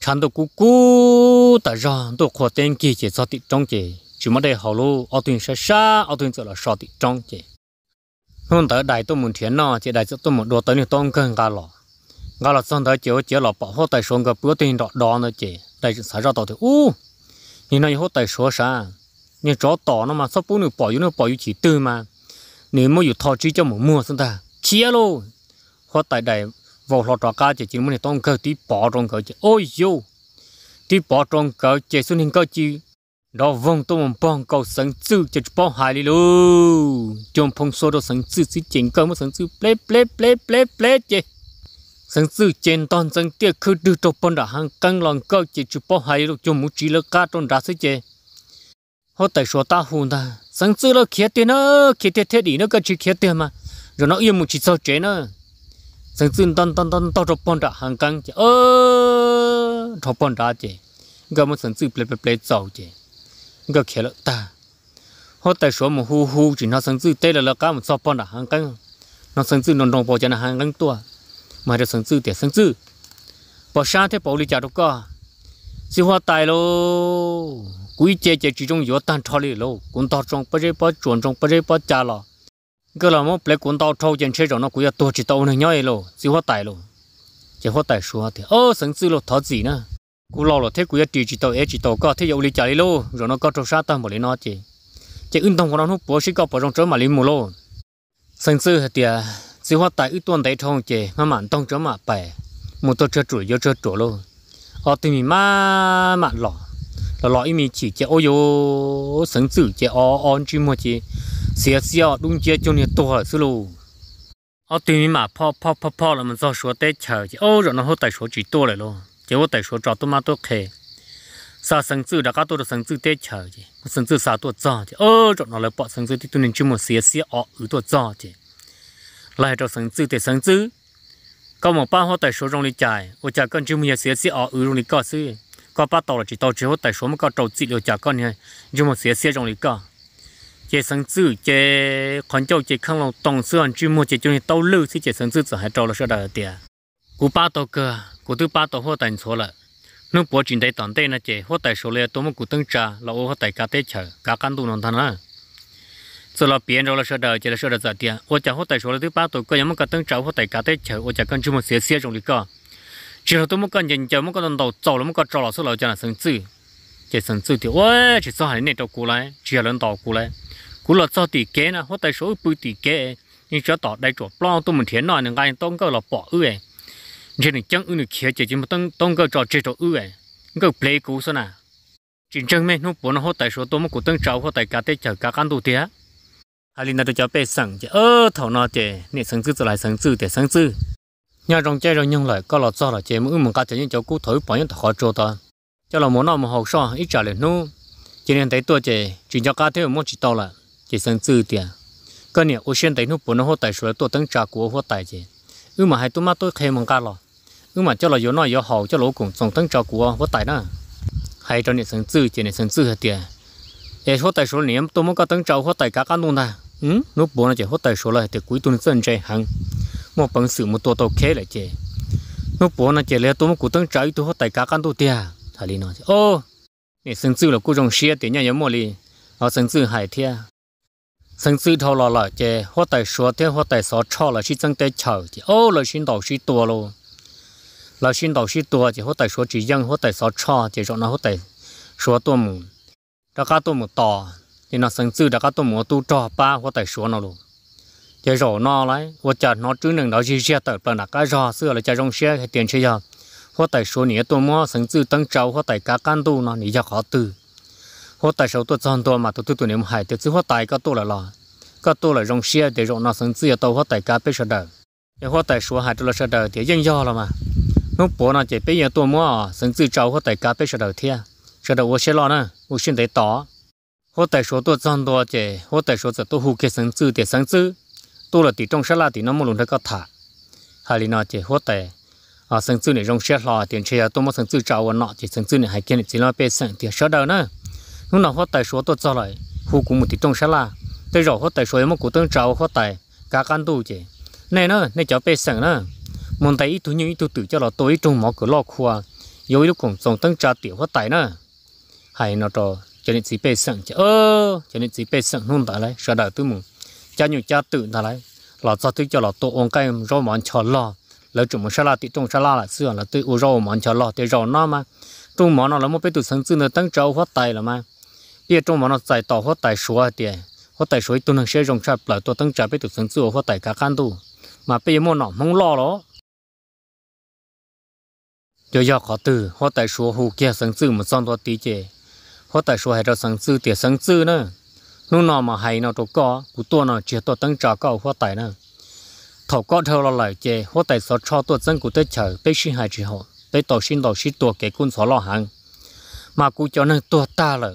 chăn đồ cú cú tại ra đồ khó tên kia chỉ cho tị trong chỉ chỉ mới đây hầu lô ở tuyến xa xa ở tuyến chỗ là sao tị trong chỉ hôm tới đại tôi muốn thiền nó chỉ đại tôi muốn đồ tới như tông cơn cá lò ngã là xong đó chỉ chỉ là bảo hết tài xuống cái bữa tiền đó đó nữa chỉ đây xảy ra tàu thì u nhìn nó hết tài số sa như chó tỏ nó mà sắp bún được bảo vô nó bỏ vô chỉ tư mà nếu mà dùng thọ chi cho một mua xong ta chia luôn hết tài đầy vào họ trò cá chỉ chỉ muốn tông cái tí bỏ trong cơ chỉ ôi yêu tí bỏ trong cơ chỉ xuống hình cơ chỉ đó vong tôi muốn bong cầu sáng chữ chỉ bong hài đi luôn trong phong số đó sáng tư chỉ chỉnh cái mà sáng tư play play play play play chỉ sáng sư trên toàn sáng tiệc cứ đưa cho bọn đã hàng căng lòng cơ chỉ chụp bỏ hay được cho mũ chỉ là cá trong đá sư chế họ tại số ta hùn ta sáng sư là khía tiền nó khía tiền thế đi nó cơ chỉ khía tiền mà rồi nó yên mũ chỉ sao chế nó sáng sư toàn toàn toàn tao cho bọn đã hàng căng chỉ, ơ cho bọn đã chế gặp một sáng sư ple ple ple giàu chế gặp khía là ta họ tại số một hu hu chỉ nó sáng sư tê là là một sao bọn đã hàng căng nó sáng sư non non bỏ chân hàng căng tua mà được sáng sư tiệt sáng sư bỏ xa thế bỏ đi chả được cả si hoa tài lô quý chế chế chỉ trong gió tan thò lì lô quân tao trong bơi bơi chuẩn trong bơi bơi chả lò cái là mốt lấy quân tao thâu trên xe rồi nó cũng là tổ chỉ tao này nhoi lô si hoa tài lô chỉ hoa tài số thì ô sáng sư lô thọ gì nữa cú lo là thế cú à, chỉ chỉ tàu chỉ tàu có thế dầu đi chạy lô rồi nó có trâu sát tao mà lấy nó chỉ chỉ ưng thông của nó hút bố sĩ có bỏ trong chỗ mà lấy mù lô sáng sư thì à, sự hoạt tại ít tuần đấy trong chế mà mạn tông chó mà bè một tổ chơi chủ yếu chơi chủ luôn họ tìm mình mà mạn lọ lọ lọ mình chỉ chế ô yo sấn sử chế ô on chỉ một chế xía xía đúng chế cho nên to là xí lù ở từ mình mà po po po po là mình do số tết chờ chế ô rồi nó hốt tại số chỉ to lại luôn chế hốt tại số trò tôi mà tôi khề sa sấn sử đã có tôi được sấn sử tết chờ chế sấn sử sa tôi cho chế ô rồi nó lại bỏ sấn sử thì tôi nên chỉ một xía xía ô ở tôi cho chế lại cho sáng tư để sáng tư có một ba hoa tài số trong đi chạy ô chả con chưa mua xía xí ở ừ trong đi có xí có ba tàu là chỉ tàu chỉ hoa tài số mà có trâu chỉ liệu chả con này nhưng mà xía xí trong đi có chế sáng tư chế con cháu chế không lòng tổng sư anh chưa mua chế trong đi tàu lưu xí chế sáng tư chỉ hai trâu là sao đời tiền cú ba tàu cơ cú thứ ba tàu hoa tài số là nước bỏ chuyện đấy toàn tây là chế hoa tài số là tôi muốn cú tăng trà là ô hoa tài cá tết chờ cá cán tu non thằng à giờ là biển rồi là sợ đời chỉ là sợ đời giờ tiền ô chả tài số là thứ ba tuổi có những cái tăng cháu hốt tài cả thế chờ ô chả cần một xíu xíu trong đi cơ chỉ là tôi muốn cần nhìn chờ muốn cần đầu trầu là muốn là số là cho là sân chữ chỉ sân chữ thì ôi chỉ sao hai này đầu lại chỉ là đầu cú lại cú là cho tỷ kế nè hốt tài số bự tỷ kế nhưng cho tỏ đại chỗ plon tôi mình thiến nói nên cái là bỏ ư ấy chỉ là chẳng ư được kia chỉ chỉ một tông tông cơ trò chơi trò cái play cú sao nè chỉ chẳng mấy nó bốn nó tài số tôi muốn cú tăng cháu hốt tài cả thế chờ cả căn đủ tiền hà linh đã cho bé sẵn chứ ơ thảo nó chứ nè sẵn chứ lại sẵn chứ để sẵn chứ nhà trong chơi rồi nhưng lại có lọt do là chế mỗi mình cả chế những cháu cú thổi bỏ những khó cho ta cho là muốn nào mà học so ít trả lời nu cho nên thấy tôi chế chỉ cho cá theo một chỉ to là chế sẵn chứ tiền cái này ô xuyên thấy nu bốn nó hốt tài số tôi tăng trả của hốt tài chứ. Ừ mà hai tôi mà tôi khen mong cá lo ừ mà cho là yếu nói yếu học, cho lỗ cùng trong tăng trả của hốt tài đó hay cho nên sẵn chứ chế nên sẵn chứ hết tiền để hốt tài số niệm tôi muốn có tăng trả hốt tài cả cá luôn ta ừ nó bố nó chỉ hốt tài số lại thì cuối tuần dân chạy hàng một bằng sự một tổ tàu khé lại chè nó bố nó chỉ lấy tôi một cú tăng trái tôi hốt tài cá cắn tôi tia thà lý nó ô nè sân sư là cô rồng xia thì nhà nhóm mồi đi ở ờ, sân sư hải thia sân sư thâu lò lại chè hốt tài số thế hốt tài số cho là chỉ tăng tay chờ chè ô là xin đầu xin tua luôn là xin đầu xin tua chè hốt tài số chỉ dân hốt tài số cho chè rồi nó hốt tài số tua mù đó cá tua mù to thì nó sinh sự đã có tôm mua tu trò ba hoặc tài số nào luôn chơi rổ nó lấy hoặc chả nó chứ nâng đó gì xe tại phần là cái rò xưa là chơi trong xe hay tiền xe giờ hoặc tài số nĩa tôm mua sinh sự tăng trâu hoặc tài cá can tu nó nỉ ra khó từ hoặc tài số tôi chọn tôi mà tôi tôi tôi niệm hải tôi chứ hoặc tài có tôi là lò có tôi là trong xe để rổ nó sinh sự tôi hoặc tài cá biết sợ đời nhưng hoặc tài số hải tôi là sợ đời thì dân do là mà lúc bố nó chỉ bây giờ tôi mua sinh sự trâu hoặc tài cá biết sợ đời thiệt sợ đời tôi sẽ lo nữa tôi xin thấy tỏ 我在说多真多这，我在说这都胡给生子的生子，多了地种沙拉地那么弄那个他，还里那这我在啊生子呢种沙拉点车啊多么生子找我那这生子呢还给你只那边生的晓得呢，我那我在说多早来胡古木地种沙拉，对着我在说么古等找我在加干多这，那呢那叫边生呢，问题一头牛一头对叫了多一种毛个老苦啊，有一种总等找点我在呢，还那着。cho nên chỉ bê sẵn chứ ơ cho nên chỉ bê sẵn luôn tại lấy sợ đợi tư mù cha nhiều cha tự tại lấy là cho thứ cho là tổ ông cây rau món cho lo lỡ chủ một sala thì trong sala là xưa là tự u rau món cho lo thì rau nó mà trong món nó là một cái từ sáng xưa nó tăng trâu phát tài là mà bây trong món nó giải tỏ phát tài số tiền phát tài số tôi đang sẽ trồng sạch lại tôi tăng trả cái từ sáng xưa phát tài cả căn tu mà bây giờ mua nó không lo đó giờ giờ có từ hoa tài số hồ kia sáng xưa một xong tôi tí chế họ tại số hay cho sáng sư tiệt sáng sư nữa nó nào mà hay nào chỗ có cụ tua nào chỉ tua tăng trả cao họ tại nữa thầu có theo là lại chè họ tại số cho tua dân cụ tới chờ bế sinh hai chỉ họ bế tổ sinh tổ sinh tua cái quân số lo hàng mà cụ cho nên tua ta là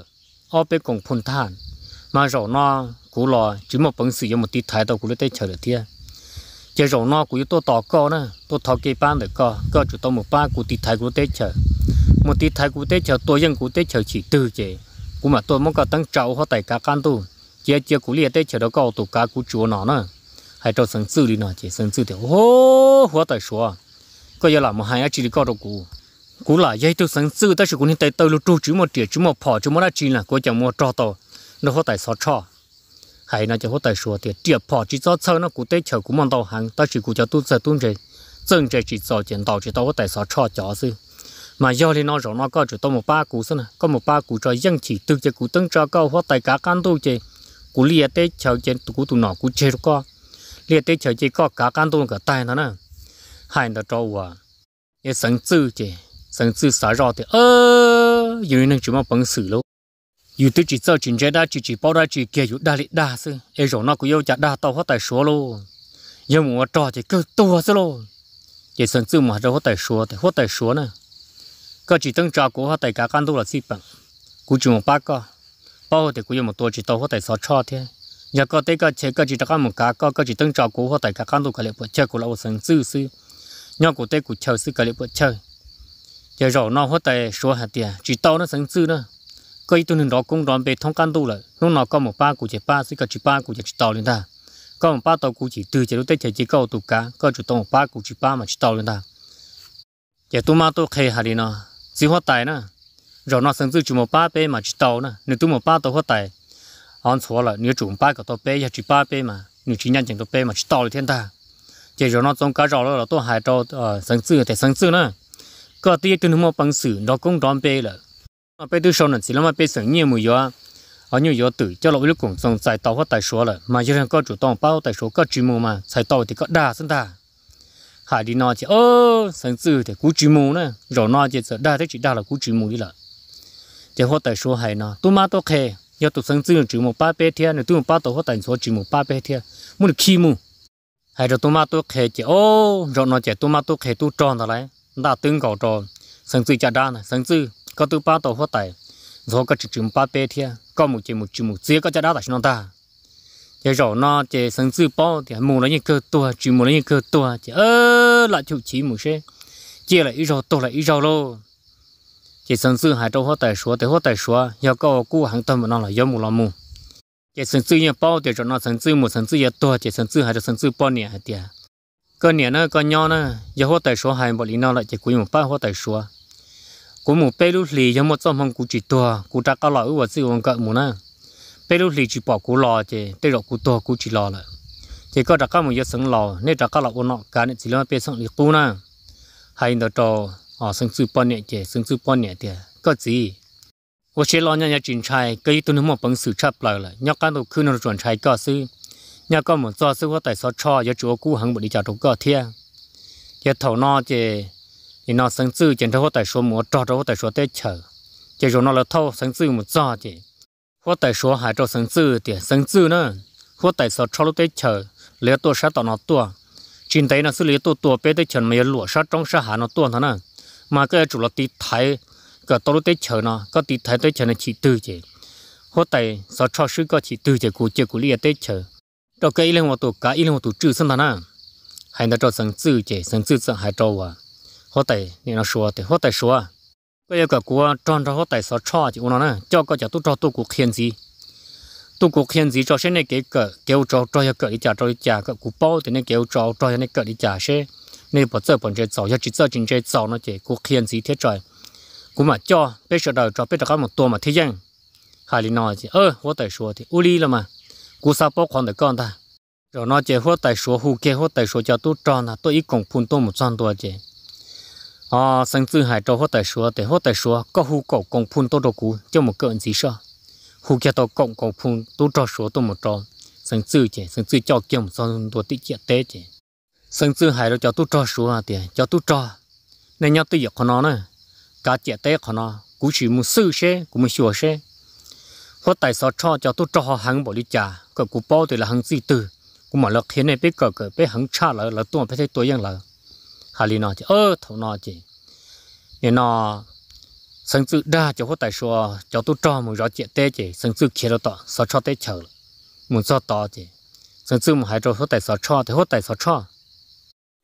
họ bế cùng phun than mà rồi nó cụ lo chỉ một bằng sự một tí thái đầu cụ tới chờ được thiệt chỉ rồi nó cụ tôi tỏ co nữa tôi thọ cái ban được co co chủ tôi một ba cụ tí thái cụ tới chờ một tí thái cụ tế chờ tôi dân cụ tế chờ chỉ từ chế cũng mà tôi mong cả tăng trâu họ tại cả can tu chia chia cụ liệt tế chờ đó cao tụ cả cụ chúa nó nữa hay cho sân sư đi nó chế sân sư thì hô họ tại số có giờ làm một hai chỉ đi cao đồ cụ cụ là dây tôi sân sư ta chỉ cũng hiện tới tôi lúc tru chú một triệu chú một phò chú một đã chỉ là cô chẳng một trò to nó họ tại sao cho hay nó cho họ tại số thì triệu phò chỉ cho sau nó cụ tế chờ cũng mong tàu hàng ta chỉ cụ cho tu sơ tu chế dân chế chỉ cho chuyện tàu chỉ tàu họ tại sao cho chó sư mà do thì nó rõ nó có chỗ tôi một ba củ xưa à. có một ba củ trời dân chỉ từ chỉ củ tương cho câu hoặc tài cá can tu chơi, củ lia tê chào trên củ tụ nọ củ chê co, lia tê chào chơi co cá can tu cả tay nó nè hai nó cho hòa cái sân tư chỉ sân tư xả rõ thì ơ thế nên chúng mà bằng xử luôn dù tôi chỉ sợ chuyện trái đa chỉ chỉ bao đa chỉ kia dù đa lệ đa sư ai rồi nó cũng yêu chặt đa tao hết tài số luôn nhưng mà trò chỉ cứ tua sư luôn cái sân tư mà cho hết tài số thì hết tài số này ก็จีต้องจอกูเขาแต่กากันดูละสิปังกูจูมปากก็ป้าเขาแต่กูยังมตัวจีโตเขาแต่สอชอเทียอยากก็แต่ก็เชก็จีตะกันมึงกาก็ก็จีต้องจอกูเขาแต่กากันดูกันเลยปวดเชื่อกูเราสั่งซื้อซื้อยอกูแต่กูเชื่อซื้อกันเลยปวดเชื่อจะรอนอเขาแต่ชัวหัดเดียจีโตนั่นสั่งซื้อนะก็อีตัวหนึ่งดอกกุ้งร้อนไปท้องกันดูเลยน้องนอก็หมกป้ากูเจ็บป้าซื้อกับจีป้ากูจะจีโตเลยนะก็หมกป้าตัวกูจีตื่นจะรู้แต่เจ็บจีก็ตุกกาก็จีโตหมกป้ากูจีป้ามาจีโตเลยนะอย่าตัวมาตัวเคยหาดีเนาะ chỉ hoa tài na rồi nó sáng dư chủ một ba bê mà chỉ tàu na nếu tu một ba tàu hoa tài anh số là nếu chủ một ba cái tàu bê ya chỉ ba bê mà nếu chỉ nhận chỉ tàu bê mà chỉ tàu thì thiên ta chỉ rồi nó trong cái rồi là tôi hai tàu sáng dư thì sáng dư nè có tiếc cái nó bằng sự nó cũng đón bê là mà bê tu sau này chỉ là mà bê sáng nhiều mùi gió ở nhiều gió tử cho lỗi lúc cũng trong giải tàu hoa tài số là mà chỉ cần có chủ tàu bao tài số có chỉ mua mà giải tàu thì có đa sinh ta hà đi nó chỉ ơ sáng từ thì cú chỉ mù nữa rồi nó chỉ sợ đa thế chỉ đa là cú chỉ mù đi là thì họ tại số hay nó tôi má tôi khề giờ tôi sáng từ chú một ba bé thiên rồi tôi một ba tôi họ tại số chú một ba bé thiên muốn khi mù hay rồi tôi má tôi khề chỉ ô rồi nó chỉ tôi má tôi khề tôi tròn rồi này đa tướng cầu tròn sáng từ chả đa này sáng từ có tôi ba tôi họ tại rồi có chỉ một ba bé thiên có một chỉ một chú một dưới có chả đa tại nó ta giờ rõ nó chỉ sân sư bó thì mù nó như cơ tua chỉ mù nó như cơ tua chỉ ơ lại chịu chỉ một xe chỉ lại ít rồi tôi lại ít rồi luôn. chỉ sân sư hai trâu hoa tài xóa thì hoa tài xóa giờ có cú hàng tâm nó là do mù là mù chỉ sân sư như bó thì rõ nó sân sư mù sân sư giờ tua chỉ sân sư hai trâu sân sư bó nè thì à. cơ nè nó cơ nhau nó giờ hoa tài xóa hai bọn lý nó lại chỉ quý một ba hoa tài xóa cũng một bê lúc lì cho một trăm mong cụ chỉ tua cụ trả có lợi và sư ông cậu mù nữa tới lúc lì chỉ bỏ cú lò chứ tới lúc cú to cú chỉ lò là, thì có đặc các một giờ sống lò nên đặc các lò của nó cá nên chỉ là bên sông lì cú na hay là cho, ở sông sư pon nhẹ thì sông sư pon nhẹ thì có gì có chế lò nhà nhà chuyển trai cái tôi nó một bằng sự chấp lại lại nhà cái đầu cứ nó chuyển trai có sư nhà cái một do sư có tài so cho cho chúa cú hàng một đi chào đầu có thia, giờ thầu nọ thì thì nó sân sư chẳng đâu có tài số một trò đâu có tài số tết chờ chỉ rồi nó là thâu sân sư một do thì tài tài hai tư tư cho sát sát sát trong hà mà cái chủ là tí thái cái tổ lúc tết chờ nó có tí thái tết chờ nó chỉ tư chứ hốt tài sao cho sư có chỉ tư chứ cụ chơi cụ lia tết chờ cho cái lên một tổ cá lên một tổ chữ sinh nó hay là cho sáng chữ chứ sáng chữ sẽ hay cho à hốt tay nên nó xóa thì hốt tay xóa bây giờ cả của tròn ra hết tại sao cho chị nó nè cho có cho tu cho tu cuộc khiên gì tu cuộc khiên gì cho xem này cái cỡ kéo cho cho cái cỡ đi cho cái trả cái của bao thì này kéo cho cho cái cỡ đi trả xe nên bỏ giờ bọn chơi sau cho chỉ giờ chính chơi giàu nó chỉ cuộc khiên gì thế trời cũng mà cho bây giờ đời cho bây giờ có một tua mà thế dân hai lần nói chị ơ hết tại số thì u uli rồi mà cú sao bao khoản được con ta rồi nó chỉ hoa tại số hù kia hết tại số cho tu tròn là tôi ít cùng phun tôi một trăm tuổi chứ à sáng tư hải trâu hót tài xúa để hót tài xúa có hú cổ cộng phun tô đồ cú cho một cơn gì sợ hú kia tàu cộng phun tô trò xúa tô một trò sáng tư chỉ sáng tư cho kiếm son đồ tị chia tế chỉ sáng tư hải đó cho tô trò xúa cho tô trò nên nhau tư giật nó nữa cá chia tế của nó cú chỉ một sư xe cũng một hà li nó chỉ ơ thấu nó chỉ nên nó sân sự đa cho hốt tài số cho tôi cho một rõ chuyện tê chỉ sân sự kia đó tỏ sao cho tê chờ một sao tỏ chỉ sân sự mà hai cho hốt tài sao cho thì hốt tài sao cho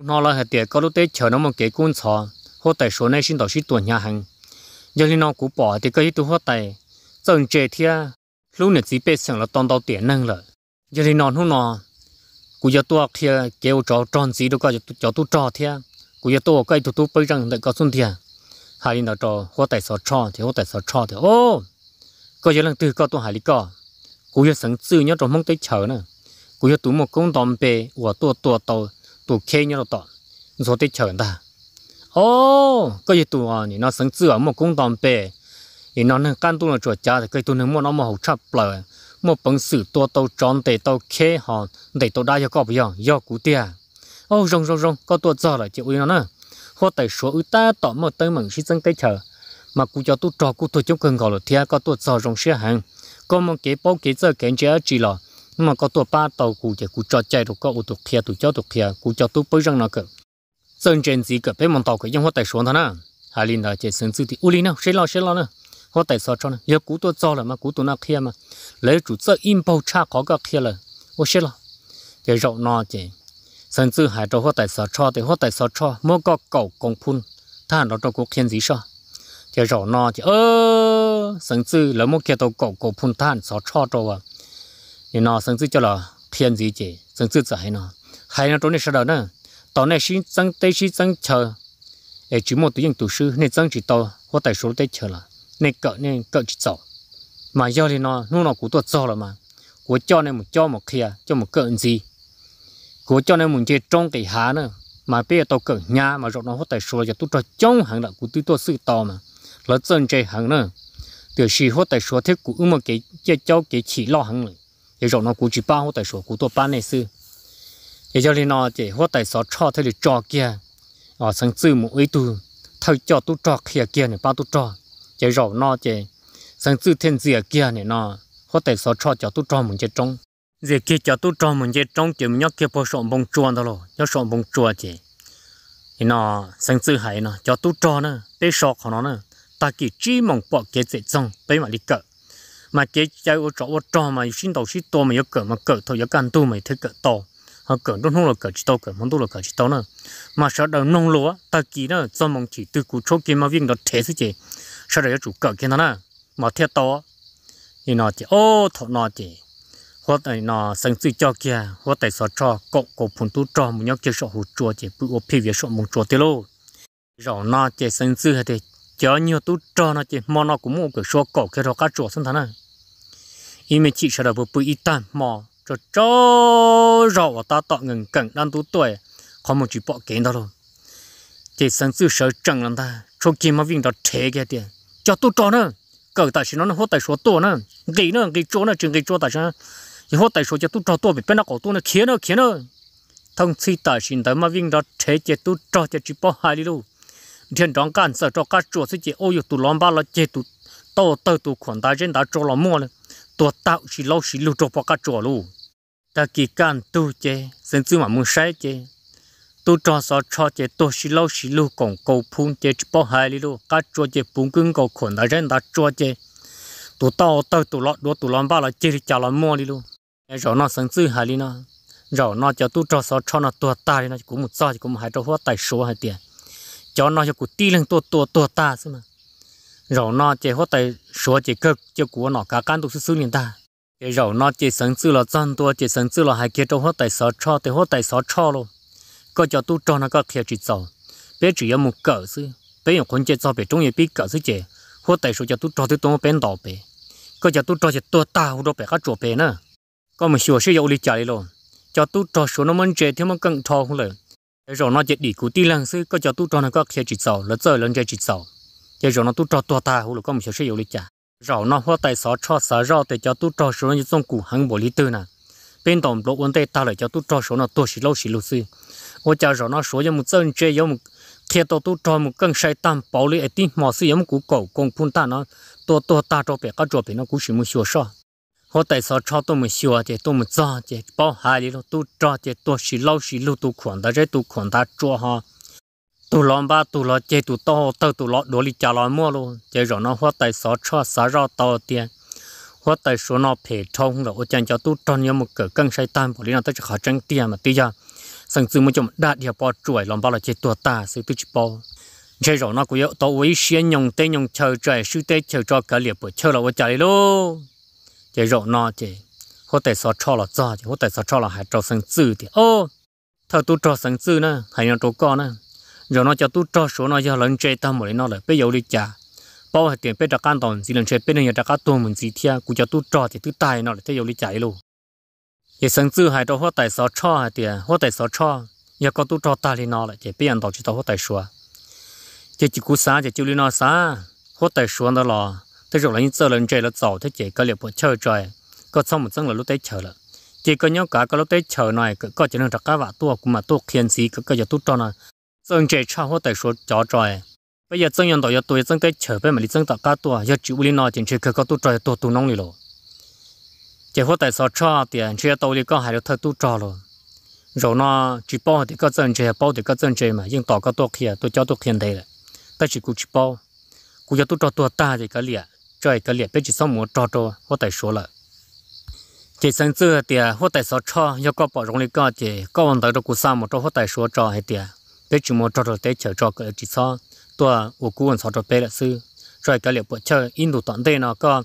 nó là hệ tiệt có lúc tê chờ nó một cái cuốn sao hốt tài số này xin tỏ xin tuần nhà hàng giờ thì nó cũng bỏ thì cái tôi hốt tài sân chế thì lúc này chỉ biết sân là toàn đầu tiền năng rồi giờ thì nó không nó cú giờ tôi kia kêu cho tròn gì đó có cho tôi cho thia กูจะตัวใกล้ตัวตู้ไปจังแต่ก็สุนเทียหาลินอจอหัวแต่สอชอเถียวหัวแต่สอชอเถียวโอ้ก็ยังลังตือก็ตัวหาลิก็กูจะสังซื้อเนี่ยจอมมงเตยเฉยนะกูจะตัวมกงตอมเปหัวตัวตัวโตตัวเคเนี่ยต่อสอเตยเฉยนะโอ้ก็ยังตัวนี่นะสังซื้อมกงตอมเปอีนอนนั่งกันตัวหนึ่งจวดจ้าแต่ก็ตัวหนึ่งมันเอามาหุบชับเปล่า một bằng sự tua tàu tròn tề tàu khế họ để tàu đa cho có bây giờ do cú tia ô rong rong rong có tua giò lại chịu nó nè Hoa tài số ư ta tỏ mà tới mừng sĩ dân cây chờ mà cụ cho tu trò cụ tôi chống cần gọi là thia có tua giò rong xe hàng có một cái bao cái giờ cái chế chỉ là mà có tua ba tàu cụ chỉ cụ cho chạy được có ô tục thia tụ cho tục thia cụ cho tu bơi răng nó cỡ dân trên gì cỡ bên mong tàu cái giống hoa tài số thằng nè hà linh là chỉ sân sư thì uli nào sẽ lo sẽ lo nè Hoa tài sao cho nè giờ cụ tôi cho là mà cụ tôi nào thia mà lấy chủ sở im bao cha khó cái thia là ô sẽ lo cái rộng nó chỉ sơn sư hải trâu hoa tài sở cho thì hoa tài sở cho mơ có cầu công phun tha nó trâu cuộc thiên gì sao thì rõ nó thì ơ sơn sư là một kia tàu cầu cầu phun than sở cho trâu à thì nó cho là thiên gì chỉ sơn sư giải hay nó trốn đi sao đó nữa tàu này xin tăng tây xin tăng chờ ấy chỉ một tiếng tổ sư nên tăng chỉ tàu hoa tài số tây chờ là nên cỡ nên cỡ chỉ 走 mà do thì nó nu nó cũng tuột do rồi mà của cho nên một cho một kia cho một cỡ gì của cho nên mình chơi trong cái há nữa mà bây giờ tao cỡ nhà mà rồi nó hốt tài số giờ tôi cho trong hàng đạo của tôi tôi sự to mà lỡ chân chơi hàng nữa từ khi hốt tài số thế của mà cái chơi cháu cái chỉ lo hàng rồi để rồi nó cũng chỉ bao hốt tài số của tôi ba này sư để cho nên nó chỉ hốt tài số cho thế ờ, thì cho kia ở sáng tư một ấy tu thôi cho tôi cho kia kia này bao tôi cho giờ rồi nó chỉ sáng tư thiên gì kia này nó hốt tài số cho cho tôi cho mình chơi trong giờ kia cho tôi trong mình giờ trong chỉ mình nhóc kia phải sọn bông chuồn đó rồi nhóc sọn bông chuồn chỉ thì nó sáng sư hay nó cho tôi cho nó bé sọ của nó nữa, ta chỉ chỉ mong bỏ kia dễ trong bé mà đi cỡ mà kia chơi ở chỗ ở cho mà sinh đầu xin to mà nhớ cỡ mà cỡ thôi nhớ căn tu mà thấy cỡ to họ cỡ đúng không là cỡ chỉ to cỡ mong tu là cỡ chỉ to nữa mà sợ đầu nông lúa ta chỉ nó cho mong chỉ từ cú chỗ kia mà viên đó thế chứ gì sợ đầu chủ cỡ kia nó nữa, mà thấy to thì nó chỉ ô thọ nó chỉ hoa tại nó sáng suy cho kia hoa tại sọ cho cộng cổ phun tu cho một nhóm kia sọ hụt chùa chỉ bự ô phi về sọ một chùa tiêu lô rõ nó chỉ sáng suy hay thì chớ nhiều tu cho nó chỉ mò nó cũng mua cửa sọ cậu kia đó cá chùa xong thằng này ý mình chỉ sợ là vừa bự ít tan mò cho cho rõ ta tọ ngừng cẩn đang tu tuổi có một chỉ bỏ kiến đó rồi chỉ sáng suy sợ chẳng làm ta cho kia vinh mà วิ่ง đó thế kia tiền cho tu cho nó, cỡ tại sao nó hốt tại số tổ nó, gì nó cái chỗ nó chừng cái chỗ tại sao thì họ tại số cho tôi trò tôi bị bên nó cổ tôi nó khiến nó khiến nó thông si tại xin tới mà vinh ra thế chế tôi trò cho chỉ bỏ hai đi luôn thiên đóng cản sợ cho các chuột sẽ chế ôi yo tôi lom ba là chế tôi to tơ tôi khoản ta trên đã cho lom mua này tôi tạo chỉ lâu chỉ lưu cho bỏ các chuột luôn ta kỳ can tu chế dân sư mà muốn sai chế tu cho sao cho chế tu xí lâu xí lưu còn cầu phun chế bỏ hai đi luôn các chuột chế phun cứng cầu khoản ta trên đã cho chế tụ tao tàu tụ lọ đua tụ lon ba là chỉ chả là mua đi luôn rồi nó sinh tư hai đi nó rồi nó cho tụ cho sao cho nó tua ta đi nó cũng một sao cũng hai trăm hoa tài số hay tiền cho nó cho cụ ti lên tụ tụ tua ta xem mà rồi nó chỉ hoa tài số chỉ cực cho của nó cả căn tụ sư sư liền ta rồi nó chỉ sinh tư là chân tua chỉ sinh tư là hai kia trong hoa tài sáu cho thì hoa tài sáu cho luôn có cho tu cho nó có thiệt chỉ giàu bé chỉ một cỡ sư bé dùng con chơi cho bé trong nhà biết cỡ sư chỉ hoa tài số cho tu cho tới tôi bên đỏ bé có cho tôi cho sẽ tôi ta hụt bé khác chỗ bé nữa có mà sửa sẽ dậu đi chạy luôn cho tôi cho số nó muốn chơi thì mà cần thò không lời rồi nó chết đi cụ ti lăng sư có cho tôi cho nó có xe chỉ sầu lỡ giờ lên chơi chỉ sầu giờ rồi nó tôi cho tôi ta hụt là có mà sửa sẽ dậu đi chạy rồi nó hoa tay xó cho xó rau để cho tôi cho số nó trong cụ hàng bộ lý tư nè bên tổng bộ quân tây ta lại cho tôi cho số nó tôi xí lâu xí lâu sư ô cha rồi nó số cho một dân chơi giống một thiệt tôi tôi cho một cân bảo lý ấy tí mò sư giống cụ cổ cùng phun ta 多多大照片，个照片那故事没学少。好歹说超多么学的，多么早的，包海里头都早的，多是老是路都看到这都看到做哈。都老吧，都老这都到到都老罗里家老么咯，这让那好歹说超啥绕到的。我 tại số nó phải thông là ô chân cho tu tròn nhau một cửa căng sai tan bỏ lý nó tới khó trắng tiền mà tuy ra sang sư mới chồng địa bỏ chuỗi lòng bao là chết tua ta sư tu chỉ chế rồi nó cũng tôi với xe nhung tê nhung chờ trời sư tê chờ cho cả liệp bộ chờ là vợ chạy lô chế rồi nó chế hốt tài sao cho là cho chế hốt tài sao cho là hại cho sinh tử thì ô thằng tu cho sinh tử nè hay là tu con nè rồi nó cho tu cho số nó cho lần chơi tao mới nó lại bây giờ đi trả bao tiền bây giờ can tòn gì lần chơi bây giờ trả cá tu mình gì thia cũng cho tu cho thì tu tài nó lại thế giờ đi chạy lô chế sinh tử hại cho hốt tài sao cho hại tiền hốt tài sao cho giờ có tu cho ta thì nó lại chế bây giờ tao chỉ tao hốt tài sao chỉ chỉ cú xá chỉ chỉ lý nó xá hốt tài xuống đó lò thế rồi là những giờ lần chơi là giàu thế chỉ có liệu bộ chơi trời có xong một giấc là lúc tới chờ là chỉ có nhau cả có lúc tới chờ này có chỉ năng trắc cá vạ tua cũng mà tua khiên xí có cái giờ tu cho nó dân chơi cha hốt tài xuống chó trời bây giờ dân nhân đó giờ tôi dân tới chờ bên mà đi dân tạc cá tua giờ chỉ lý nó chỉ chơi cái có tu trời tu tu nông đi rồi chỉ hốt tài sao cho tiền chỉ tàu đi có hai đứa thơ tu trò rồi rồi nó chỉ bao thì có dân chơi bao thì có dân chơi mà nhưng tỏ có tu kia tôi cho tu khiên đây là bé chỉ cú chỉ bao cú giờ tôi cho tua ta thì cái lìa cho cái lìa bây giờ xong một cho cho hoa tài số là chỉ sáng trưa thì hoa tài số cho giờ có bỏ rong lên có thì có vấn đề đó cú xong một cho hoa tài số trò hay thì bây giờ một cho cho để chờ trò cái chỉ xong tua của cú còn cho trò bây giờ, sư cho cái lìa bỏ chơi in đủ toàn đây nó có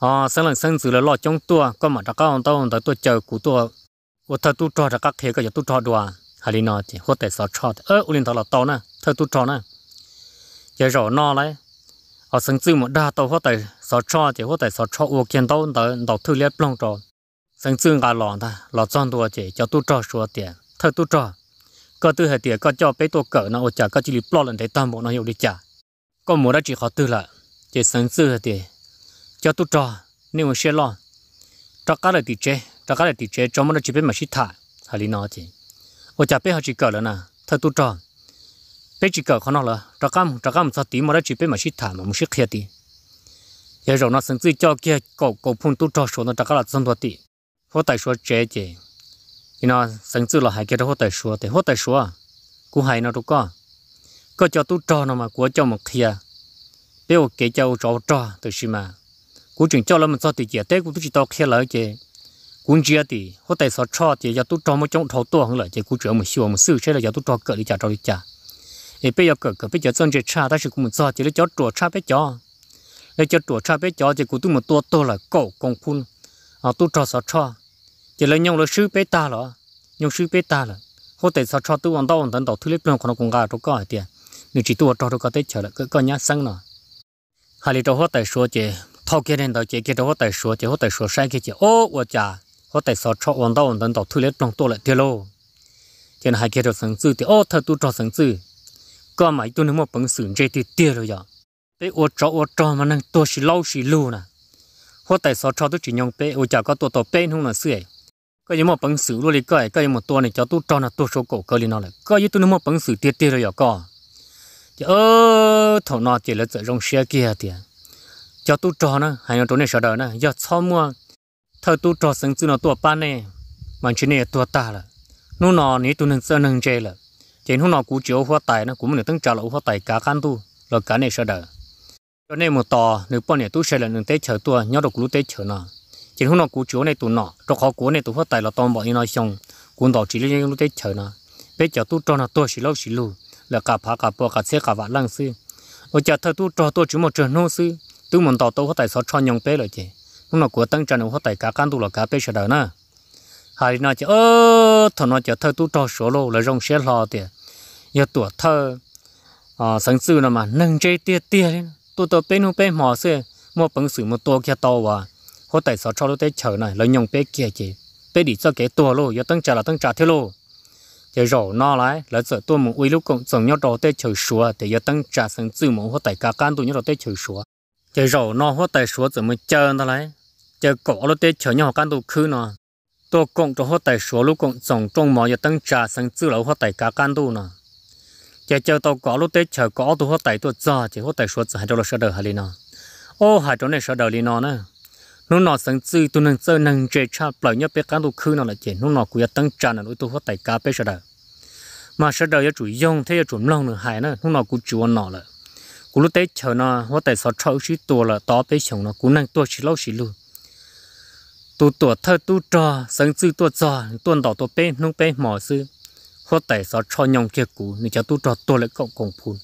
à sáng lần sáng trưa là lo trong tua có mà đã có ông tao ông tao tôi chờ e, cú cho cho cái ơ, u linh tua 我他都抓着个开个就都抓着啊，还里呢，或者说抓的，呃，我领导老刀呢，他都抓呢。giờ rõ no lấy ở sinh sư một đa tàu hóa tài sọ cho thì hóa tài sọ cho uộc kiến tàu tàu tàu thứ liệt long tròn sinh sư ngà lòn ta lò chọn tua chơi cho tu cho số tiền thơ tu cho, cơ tư hệ tiền cơ cho bé tua cỡ nó ở chả cơ chỉ lip lo lần thấy toàn bộ nó hiểu đi chả có muốn đã chỉ khó tư là chỉ sinh sư hệ tiền cho tu cho nếu mà xem lo cho cá lại thì chế cho cá lại thì chế cho mà nó chỉ biết mà xịt thả hay nó chỉ ở chả bé họ chỉ cỡ là nè thơ tu cho bây chỉ cờ khó là trà cam trà cam sao tí mà đã chỉ bé mà xịt thả mà muốn xịt kia tí giờ rồi nó sẵn sàng cho kia cổ cổ phun tu cho số nó trà cá là sẵn thoát tí hỗ tài số chế chế thì nó sẵn sàng là hai cái đó hỗ tài số thì hỗ tài số cú hai nó đâu có có cho tu cho nó mà của cho một kia bé ok cho cho cho từ xí mà cú chuyện cho là mình sao thì giờ té cú tu chỉ to kia lại chế cũng chia thì hỗ tài số cho thì giờ tu cho một trong thầu tua hơn là chế cú chuyện một xíu một sự chế là giờ tu cho cỡ đi trả cho đi trả thì bây giờ cỡ cỡ bây giờ dân chỉ cha ta chỉ cũng cho chỉ lấy cho trộn cha bây giờ lấy cho trộn cha bây giờ thì cũng tôi một tua to là cổ công phun à tôi cho sợ cho chỉ là nhau là sư bây ta là nhau sư bây ta là họ trợ sợ cho tôi ăn đau ăn tận đầu thứ lấy plon còn nó cũng gà đâu có tiền mình chỉ tôi cho đâu cái tới chờ là cái coi nhá sáng nào hay là cho họ trợ số chứ thâu kia lên đầu chỉ kia cho họ trợ số chỉ họ trợ số sai kia chỉ ô ô cha họ trợ sợ cho ăn Đào ăn tận đầu thứ lấy plon to lại tiền lô chỉ là hai kia cho sáng sư thì ô thật tôi cho sáng sư có mà tôi nó mà bằng sườn dây thì tia rồi giờ bé ô trọ ô trọ mà nó tôi chỉ lâu chỉ lưu nè hoặc tại sao cho tôi chỉ nhong bé ô chả có tôi tôi bé không là sưởi có những một bằng sứ luôn đi coi có những một tôi này cho tôi cho là tôi số cổ cơ lên nó lại có những tôi nó một bằng sứ tia tia rồi giờ có chứ thằng nào nó chỉ là dựa trong xe kia thì à. cho tôi cho nó hay là chỗ này sợ đời nè, giờ sao mua thằng tôi cho sinh sớm nó tôi ba này mà chỉ này tôi ta rồi, nó nào này tôi nên sợ nên chơi rồi trên hôm nào cú chiếu hoa tài nó cũng mình tăng trả lỗ hoa tài cá can tu là cá này sợ đỡ cho nên một tò nếu bọn này tu sẽ là những tế chở tua nhớ được lũ tế chở nọ trên hôm nào cú chiếu này tu nọ cho khó cú này tu hoa tài là toàn bọn như nói xong cũng đỏ chỉ lấy những lũ tế chở nọ bây giờ tu cho nó tua xí lâu xí lù là cả phá cả bò cả xe cả vạn lăng sư ở chợ thơ tu cho tôi chỉ một trường nô sư tu một tỏ tôi hoa tài xót cho nhung bé rồi chứ hôm nào cú tăng trả nó hoa tài cá can tu là cá bé sợ đỡ nè hay nó chỉ ơ thằng nó chỉ thơ tu trò số lô là rong xe lò tiền giờ tuổi thơ à ờ, sáng sư nó mà nâng chơi tia tiệt tôi tôi bên hôm bên mò xe mua bằng sử một tô kia to và hỗ tài sáu cho lô tới chở này là nhông bé kia chỉ, bé đi cho cái tua lô giờ tăng trả là tăng trả thế lô giờ rổ nó lại là giờ tôi muốn uy lúc cũng giống nhau đó tới chở sủa thì giờ tăng trả sáng sư muốn hỗ tài cả can tôi nhau đó tới chở sủa giờ rổ nó hỗ tài sủa giờ mới chờ nó lại giờ cổ nó tới chở nhau can tôi khứ nó ตัวกงตัวหัวไตสัวลูกกงส่งตรงหมอจะตั้งจ่าสังจื้อเหล่าหัวไตกากันดูนะจะเจอตัวก่อลูกเตะเฉาก่อตัวหัวไตตัวจ่าจะหัวไตสัวจะให้เราเสดอฮาลีนะโอ้หายตัวในเสดอลีนอนะนู่นนอสังจื้อตัวนึงเจอหนึ่งเจชาปล่อยเนี่ยเปียกันดูคืนนั่นแหละเจนู่นนอกูจะตั้งจ่านั่นตัวหัวไตกาเปเสดอมาเสดอจะจุยยงเทียจุ่มลงหนึ่งหายนะนู่นนอกูจวนนอเลยกูลูกเตะเฉานะหัวไตสอดเฉาชี้ตัวละต่อไปเฉงนะกูนั่งตัวชิเล่าชิลู tu tổ thơ tu trò sáng sư tu trò tuần đỏ tu bé nung bé mỏ sư khó tài sao cho nhong kia cũ nên cho tu trò tu lại cộng cộng phun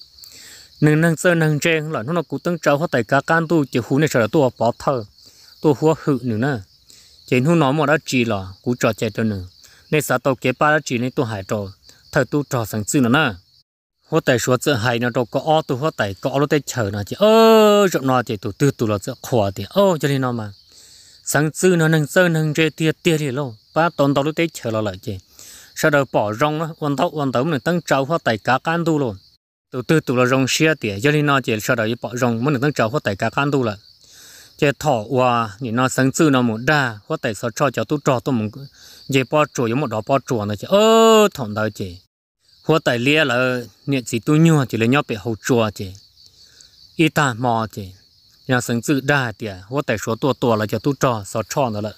nên năng sơ năng trang là nó cũ tăng trâu khó tài cá can tu chỉ hú này sợ tu bỏ thơ tu hú hự nữa nè chỉ hú nó mà đã chỉ là cũ trò chạy cho nữa nên sao tàu kế ba đã chỉ nên tu hải trò thơ tu trò sáng sư nữa nè hoa tài số chợ hay nó đâu có o tu hoa tài có lúc tay chờ nè chỉ ơ rộng nó chỉ tu tư tu là chợ khỏa thì ơ cho nên nó mà sáng sư nó nâng sơ nâng chơi tiệt tiệt thì lâu ba tuần tàu lúc tế chờ lo lại chứ sau đó bỏ rong nó quan tóc quan tóc mình tăng trâu hoa tài cá can tu luôn từ từ từ là rong xia tiệt, cho nên nó chỉ sau đó bỏ rong mình tăng trâu hoa tài cá can tu lại chế thọ hoa thì nó sáng sư nó một đa hoa tài sao cho cho tu trò tu một chế bỏ giống một đó bỏ chuột nó chứ ơ thằng đó chứ hoa tài lia là niệm gì tu nhua chỉ là nhau bị hậu chuột chứ ít ta mò chứ nhà sinh sự đa thì hoa tài số tua tua là cho tu trò sao trò nữa là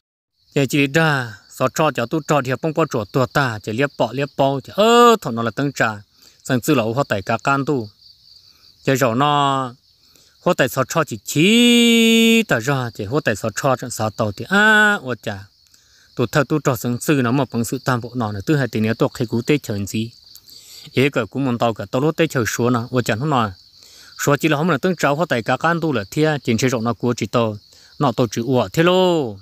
nhà chỉ đa sao trò cho tu trò thì không có chỗ tua ta chỉ liếc bỏ liếc bao chỉ ơ thằng nó là tăng trà sinh sự là hoa tài cả can tu chỉ rồi nó hoa tài sao trò chỉ chỉ ta ra chỉ có tài sao trò sao tàu thì à ôi chà tụt thợ tu trò sinh sự nó mà bằng sự tam bộ nó là tư hai tiền nếu tôi khai cú tê chờ gì ấy cả cũng muốn tàu cả tàu lốt tê chờ xuống nó ôi chà nó nói 说起来我们等找好大家干都了天，今天让那过去到，那都只我天喽。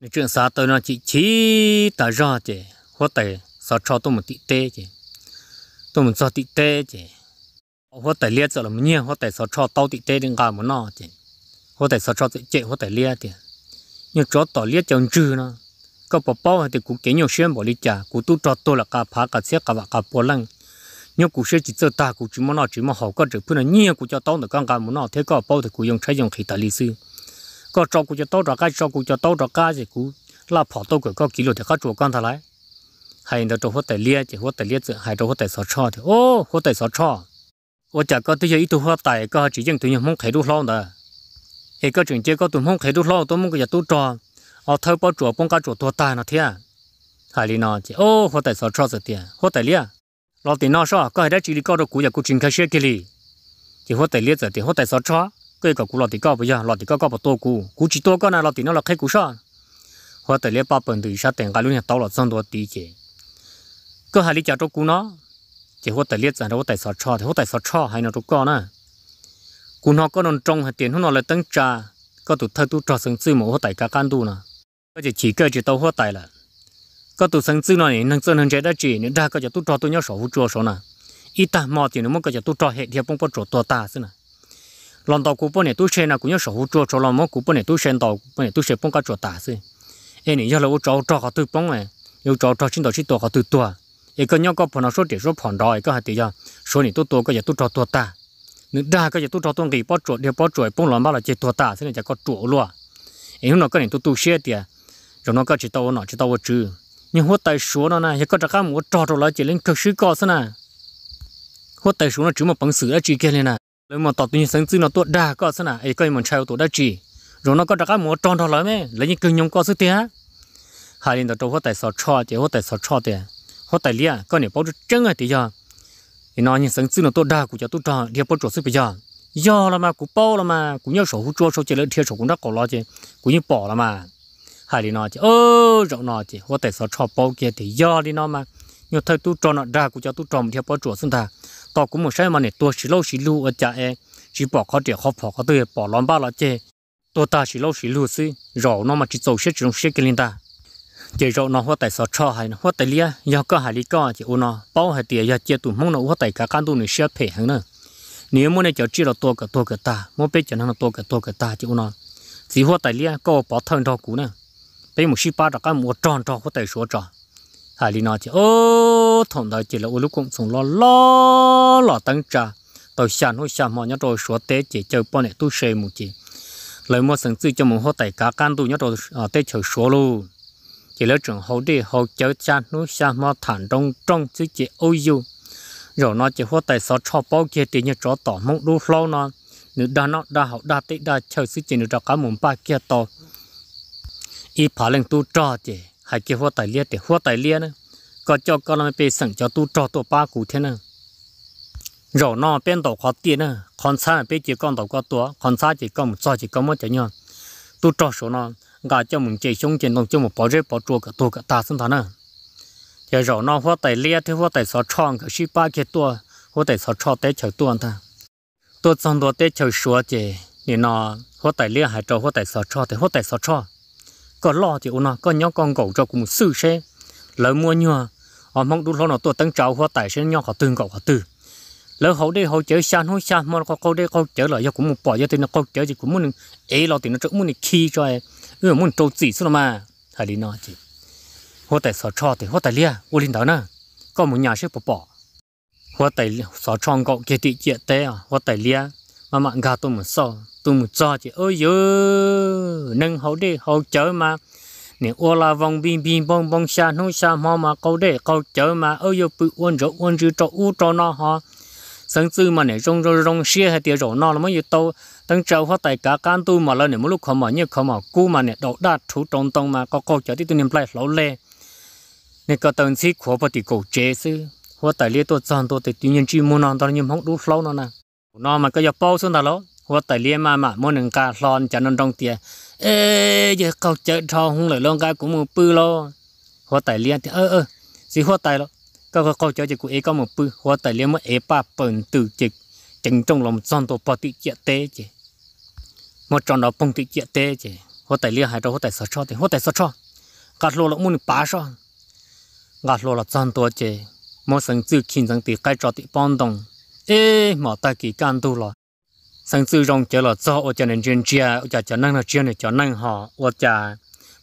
你这啥都那起起打热的，或者啥超都没地带的，都没做地带的。或者列着了么呢？或者啥超到地带的干么那的，或者啥超这或者列的，你找到列就知呢。ก็ปอบๆให้แต่กูเก่งอยู่เชื่อมบริจากูตู้จอดตัวละกาพากาเสียกะวะกาปวลัง nhiều cụ sẽ chỉ cho ta cụ chỉ muốn nó chỉ muốn học cái chỉ phun là nhiều cụ cho tao được con căng muốn nó thế có bao thì cụ dùng trái dùng khí tài lý sư có cho cụ cho tao ra cái cho cụ cho tao ra cái gì cụ là bỏ tao cái có kỷ luật thì các chùa con thà lại hay là trong hốt tài liệt, chỉ hốt tài lia chứ hay trong hốt tài sọ cho thì ô hốt tài sọ cho ô chả có tới giờ ít tu hốt tài có chỉ riêng tụi nhau không thấy đủ lo nữa thì có chuyện chơi có tụi không thấy đủ lo tôi muốn cái gì tu trò ở thâu bao chùa bông cái chùa thua tài nó thế hay là nó chỉ ô hốt tài sọ cho rồi tiền hốt tài liệt lo tiền nó sao có thể đã chỉ đi câu được cú nhà cú trình khai xe kia li thì họ tài liệt giờ thì họ tài sáu chó cái cả cú lo tiền câu bây giờ lo tiền câu câu bao tô cú cú chỉ to cái này lo tiền nó là khai cú sao họ tài liệt ba phần thì sao tiền cái luôn nhà tao là xong đồ tí chứ cơ hai lý trả cho cú nó thì họ tài liệt giờ hốt tài sáu chó thì họ tài sáu chó hay nó chỗ con nè cú nó có non trong hay tiền họ nó là tăng trả, có tụt thơ tụt trò sừng sư mổ họ tài cả căn đủ nè có chỉ chỉ cơ chỉ tao họ tài là có tụ sáng tư này năng sơn hơn chế đã chỉ nên ra có cho tụ trò tụ nhau sổ hút chua số nè ít ta mò thì nó muốn có cho tụ trò hệ theo bông bông trò tua ta xí nè lần tàu cú bông này tụ xe nào cũng nhau sổ hút chua số lần mò cú bông này tụ xe tàu bông này tụ xe bông cá trò ta xí em này giờ là trò trò họ tụ bông này yêu trò trò chính tàu chính tàu họ tụ tua em có nhau có phần nào số để số phần đó em hạt thì số này tụ tua có giờ tụ trò tua ta nữa ra có giờ tụ trò tua gì bó trò đều bó trò bông lần bao là chỉ tua ta xí này chỉ có trụ luôn em nó có này tụ tụ xe thì rồi nó có chỉ tàu nó chỉ tàu chứ nhưng hốt tài số nó nè, có trắc cam một trò trò lại chỉ lên cực sự có sao nè, hốt tài số nó chỉ một bằng sửa chỉ kia lên nè, lấy mà tọt tin sáng tư nó tuột đà có sao nè, ấy coi mình trao tổ đa chỉ, rồi nó có trắc cam một tròn trò lại mấy, lấy những cường nhông có sự tiếc, hai lần đầu hốt tài số cho, thì hốt tài số trò thì hốt tài lia, coi này bao nhiêu chân à thì giờ, thì nó nhìn sáng tư nó tuột đà của cháu tuột trò, thì bao trò sự bây giờ, giờ là mà cũng bao là mà cũng nhớ sổ hút trò sổ chỉ lấy thiệt sổ cũng đã có lo chứ, cũng như bỏ là mà hai đi nó chứ ô, rộng nó chứ có thể sao cho bao kia thì do đi nó mà nhiều thời tu cho nó ra cũng cho tu trồng theo bao chuột xuống ta tao cũng một sai mà này tôi chỉ lâu chỉ lưu ở chợ e chỉ bỏ khó tiền khó bỏ khó tiền bỏ lon ba là chê tôi ta chỉ lâu chỉ lưu xí rổ nó mà chỉ dầu xếp chỉ dùng xếp cái linh ta chỉ rộng nó có thể sao cho hay nó có thể lia do cơ hai lý cơ chỉ ô nó bao hai tiền do chia tụi mông nó có thể cả căn tu này xếp phải hàng nữa nếu muốn này cháu chỉ là tôi cả tôi cả ta muốn biết cho nó là tôi cả tôi cả ta chỉ ô nó chỉ có thể lia có bỏ thân đó cũ nữa thế một ship ba đặc cái một tròn tròn có thể số tròn hà lý nói chứ ô thằng đó chỉ là ô lúc cũng sống lo lo lo tăng trà tàu sàn hôi sàn mò nhớ rồi số té chỉ chơi bọn này tu sê một chỉ lời mua sừng tư cho một hô tài cá can tu nhớ rồi ở ờ, té chơi số luôn chỉ là trường hậu đi hậu chơi sàn hôi sàn mò thản trong trong chứ chỉ ô yêu, rồi nó chỉ hô tài sáu cho bao kia thì nhớ cho tỏ mong đu lâu nó nữ đa nó đa học đa tị đa chơi sự chỉ nữ đa cá mồm ba kia to y phá lên tu trò chứ hay kia hoa tài lia để hoa tài lia có cho con làm bê sẵn cho tu trò tổ ba cụ thế nữa rồi nó bên đầu khó tiền nữa còn xa bê chỉ con đầu có tua còn xa chỉ con một chỉ con một chữ nhon tu trò số nó gà cho mình chỉ xuống trên đồng cho bỏ rễ bỏ chua cả tu cả ta sinh thằng nữa giờ rồi nó hoa tài lia thế hoa tài sọ tròn cái ship ba kia tua hoa tài sọ tròn té chở tuan ta tôi xong tôi té chở xuống chứ nên nó hoa tài lia hay cho hoa tài sọ tròn thì hoa tài sọ tròn có lo thì ông nó à, có nhóc con cậu cho cũng sự xe lỡ mua nhua họ mong đủ lo nó tôi tăng cháu hoa tài sẽ nhóc họ tương cậu họ từ lỡ hậu đây hậu chở san hối san mà có câu đây câu chở lại do cũng một bỏ do thì nó câu chở thì cũng muốn ấy lo thì nó cũng muốn khi cho ấy ừ muốn trâu gì xuống mà thầy đi nói chị hoa tài sợ cho thì hoa tài lia ô linh đó nè có một nhà sẽ bỏ bỏ hoa tài sợ cho cậu kia thì chuyện tê à, hoa tài lia mà mặn gà tôi một sò tôi một cho chị ơi yo, nâng hậu đi hậu chở mà nè ô la vòng bì bin bông bông xa nô xa mò mà câu để câu chở mà ơi yo bự uốn rộ uốn rư cho u cho nó ha, sáng tư mà nè rong rong rong xia hay tiệt rổ nó là mấy gì tàu tăng trâu hoa tài cả can tu mà lên nè một lúc khó mà như khó mà cú mà nè đậu đa chú trong tông mà có câu chở thì tôi niệm lại lẩu lê nè có tầng xí khó bật thì cổ chế sư hoa tài lia tôi chọn tôi thì tuy nhiên chỉ muốn nó tao nhưng không đủ lâu nó nè nó mà cái giờ bao xuống ta lố hoặc liên mà mà mỗi lần cá lon cho nên trong tiền ê giờ câu chơi thò lại lon cá cũng một bự lo hoặc tài liên thì ơ ơ gì hoặc tài lo các câu chơi chỉ của ấy có một bự hoặc tài liên mà ấy ba phần từ chỉ chính trong lòng son tổ bao tự chia tê chỉ một trong đó bông tự chia tê chỉ hoặc tài liên hay đó hoặc tài sáu cho thì hoặc tài sáu cho cá lô là muốn bá cho cá lô là son tổ chỉ mỗi sân chữ kinh rằng thì cái trò thì bông đồng thế mà ta kỳ can tu lo, sáng sư rong chơi là do ở chợ nên chuyên chia ở chợ chợ năng là chuyên để chợ năng họ ở chợ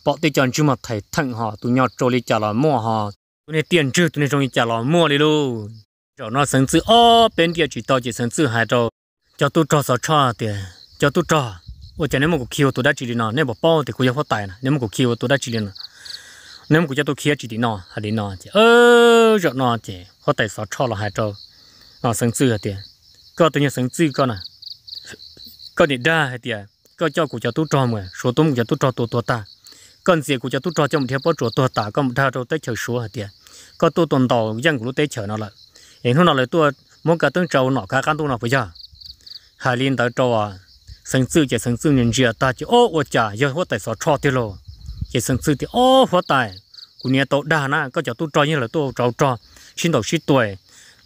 bỏ tiền chọn chứ mà thầy thằng họ tụi nhau trôi đi chợ là mua họ tụi này tiền chứ tụi này trong chợ là mua đi luôn rồi nó sáng sư ô bên kia chỉ tao chỉ sáng sư hai trâu cho tôi cho sao cho tiền cho tôi cho, ở chợ nếu mà cuộc kêu tôi đã chỉ đi nọ nếu mà bao thì cũng phải tài nè nếu mà cuộc kêu tôi đã chỉ đi nọ nếu mà cuộc cho tôi kia chỉ đi nọ hay đi nọ chứ ơ rồi nọ chứ họ tài sợ cho là hai trâu nó ờ, sáng sửa tiền có tự nhiên sáng sửa con nè, có đi đa hay tiền có cho cụ cho tu trò mà số tôm cho tu trò tu tu ta con gì cụ cho tu trò cho một theo bao chỗ tu ta có một thao tới chờ số hay tiền có tu tuần tàu dân cũng tới chờ nó là hiện hôm nào lại tu muốn cái tương trâu nọ cả căn tu nọ bây giờ, hà liên tới trâu à sáng sửa chỉ sáng sửa nhân chia ta chỉ ô ô chả giờ hóa tài sọ cho tiêu lo chỉ sáng sửa thì ô hóa tài của nhà tổ đa na có cho tu trò như là tu trâu trò sinh đầu sinh tuổi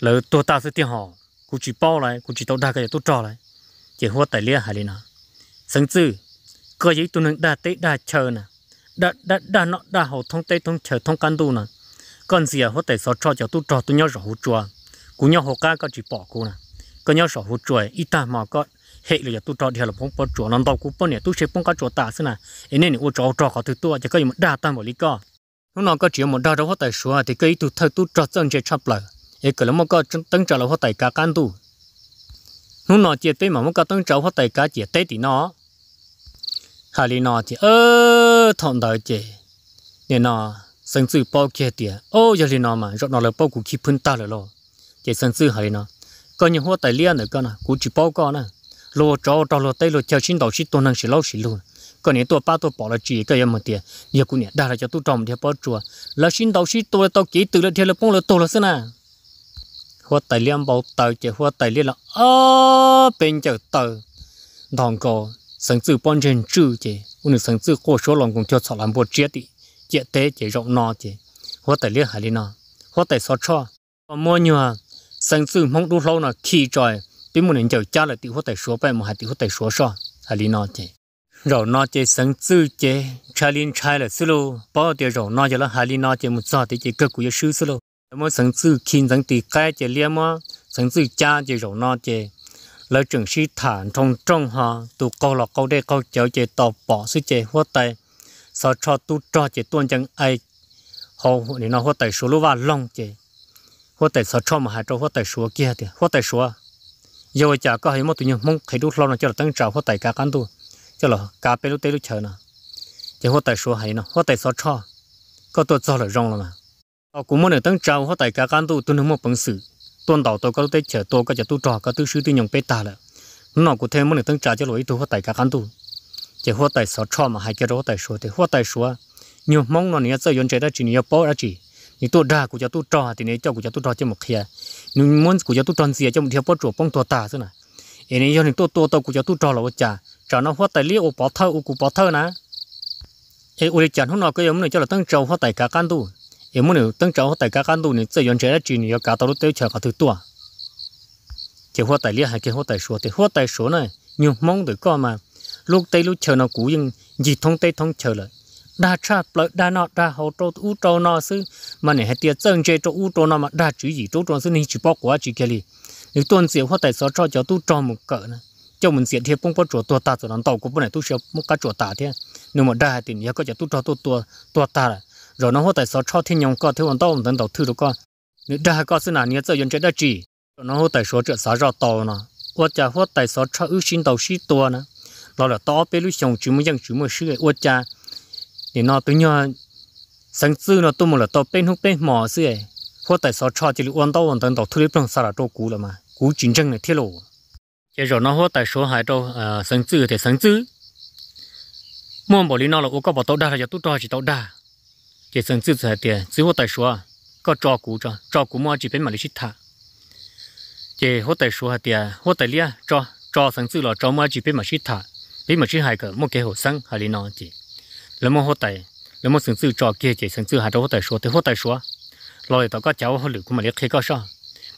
lỡ tôi ta sẽ tiền họ cứ chỉ bao lại cứ chỉ tàu đa cái tôi trò lại chỉ hoa tài lia hà lên à sáng tư cơ gì tôi nâng đa tế đa chờ nè đa đa đa nọ đa hậu thông tế thông chờ thông căn tu nè còn gì à hoa tài sọ trò cho tôi trò tôi nhớ rõ hồ chùa cứ nhớ hồ ca có chỉ bỏ cô nè Cứ nhớ rõ hồ chùa ít ta mà có hệ là tôi trò thì là phong bỏ chùa nằm đâu. cụ bỏ nè tôi sẽ phong cá chùa ta xí nè nên nên ô trò trò họ thứ tôi chỉ có một đa tam bảo lý co lúc nào có chuyện một đa đâu hoa tài sọ thì cái tôi thơ tôi trò chân chơi chập lại cái mà mà mà tăng tăng thì hà ơ, bao bao ô, giờ rồi rồi, phun hoa tài 也可能么个真等着了或大家干度，侬拿姐对嘛么个等着或大家姐对的呢，还里拿姐呃同大姐，你呢甚至包起的哦要里拿嘛，若拿了包古去喷打了咯，姐甚至还里呢，个人或大脸的个呢，估计包个呢，罗找到了对了，叫新导师都能是老师路。cái này tôi ba tôi bỏ là chỉ cái gì mà tiền nhiều cũng nhẹ đã là cho tôi trồng thì bỏ chùa là xin đầu xin tôi tao chỉ từ là theo là bông là tôi là thế nào หัวไตเลี้ยงเบาเตอเจหัวไตเลี้ยงละเออเป็นเจเตอดองก็สังสือป้อนเชนจื้อเจอุนสังสือโคชัวลงกงเที่ยวสลันบทเจียติเจเตเจรองนอเจหัวไตเลี้ยงหายลีนอหัวไตสอชอมัวยัวสังสือมองดูเราน่ะขี้จอยเป็นมุนเจ้าจ้าเลยติหัวไตชัวไปมหาติหัวไตชัวชอหายลีนอเจเรานอเจสังสือเจชาลินชายเลยสิโลป้อเดียวเรานอเจแล้วหายลีนอเจมุดซอติเจก็กุยชื่อสิโล mà sáng sư kinh sáng tỷ cái chỉ liếm mà sáng sư cha chỉ rồi nó chỉ là trường sĩ thản trong trong ha tụ câu lạc câu đây câu cháu chỉ tàu bỏ sư chỉ hoa tài sau cho tu cho chỉ tuân chẳng ai hầu thì nó hoa tài số lúc vào long chỉ hoa tài sau cho mà hai cho hoa tài số kia thì hoa tài số à. giờ chả có hay một tụi nhau mong thấy đút lo nó cho là tăng trào hoa tài cả cán tu cho là cả bên lúc tới lúc chờ nè chỉ hoa tay số hay nè hoa tài sau cho có tôi cho là rong rồi mà ở ờ, cũng muốn ở tăng trào họ tại cả căn tu tuân hướng một bằng sự tuân đầu tôi có tới chờ tôi có chờ tu trò có tu sư tư nhộng bê ta là nó cũng thêm muốn ở tăng trào cho lỗi tu họ tại cả căn tu chỉ họ tại sáu trò mà hai cái đó tại số thì họ tại số nhiều mong nó nhớ giờ yon chế đó chỉ nhớ bỏ đó chỉ nếu tôi ra cũng cho tôi trò thì nếu cho cũng cho tôi trò cho một kia nhưng muốn cũng cho tôi tròn gì cho một thiếu bỏ chuột bông tua ta thế này em nên cho nên tôi tôi tôi cũng cho tôi trò là cha cho nó hóa tài liệu bỏ thơ u cũng bỏ thơ nè u uli chán hôm nào cái giống này cho là tăng trâu họ tài cả can tu muốn tăng trưởng tài tài tài các các tự nhiên sẽ đầu thứ hay số số này nhiều mong được có mà lúc tây lúc chờ nó cũ nhưng gì thông tây thông chờ lại đa cha lợi đa nọ đa hậu trâu u trâu nọ sư mà này hết tiệt chân chế trâu u trâu nọ mà đa chữ gì trâu trâu sư này chỉ bỏ quá chỉ kia li nếu tuân diệu hoặc tài số cho cháu tu trâu một cỡ nữa cho mình diện thiệp không có chỗ tua ta rồi nó tàu cũng này tu sửa một cái chỗ ta thế nếu mà đa thì nhớ có chỗ tu trâu tu tua tua ta rồi rồi nó hỗ tại sao cho thiên nhông có thiếu ăn tao mình đầu thư đó con nếu đã có sự nào nhớ cho dân chơi đã chỉ rồi nó hỗ tại số trợ xã rõ to nè ủa cha hỗ tại sao cho ưu sinh đầu sĩ to nè nó là to bé lúc chồng chúng mới dân chúng mới sửa ủa cha thì nó tự nhiên sáng sư nó tu một là to bên hông bên mỏ sửa hỗ tại sao cho chỉ ăn tao mình đầu thư đó sao là đâu cú rồi mà cú chính chân này thiết lộ chỉ rồi nó hỗ tại số hai đâu sáng sư thì sáng sư mua bảo lý nó là ô có bảo tao đa là giờ tôi cho chỉ tàu đa chỉ sân chữ sửa tiền chữ hoa tài số có trò cũ cho trò cũ mà chỉ biết mà lấy chít thả chỉ hỗ tài số tiền hỗ tài lia trò trò sân chữ là trò mà chỉ biết mà chít thả biết mà chít hai cái một cái hồ sân hay là nó chỉ làm hoa hỗ tài là sân chữ trò kia chỉ sân chữ hai trò hoa tài số thì hoa tài số rồi tao có cháu hỗ lực của mà lấy khi có sao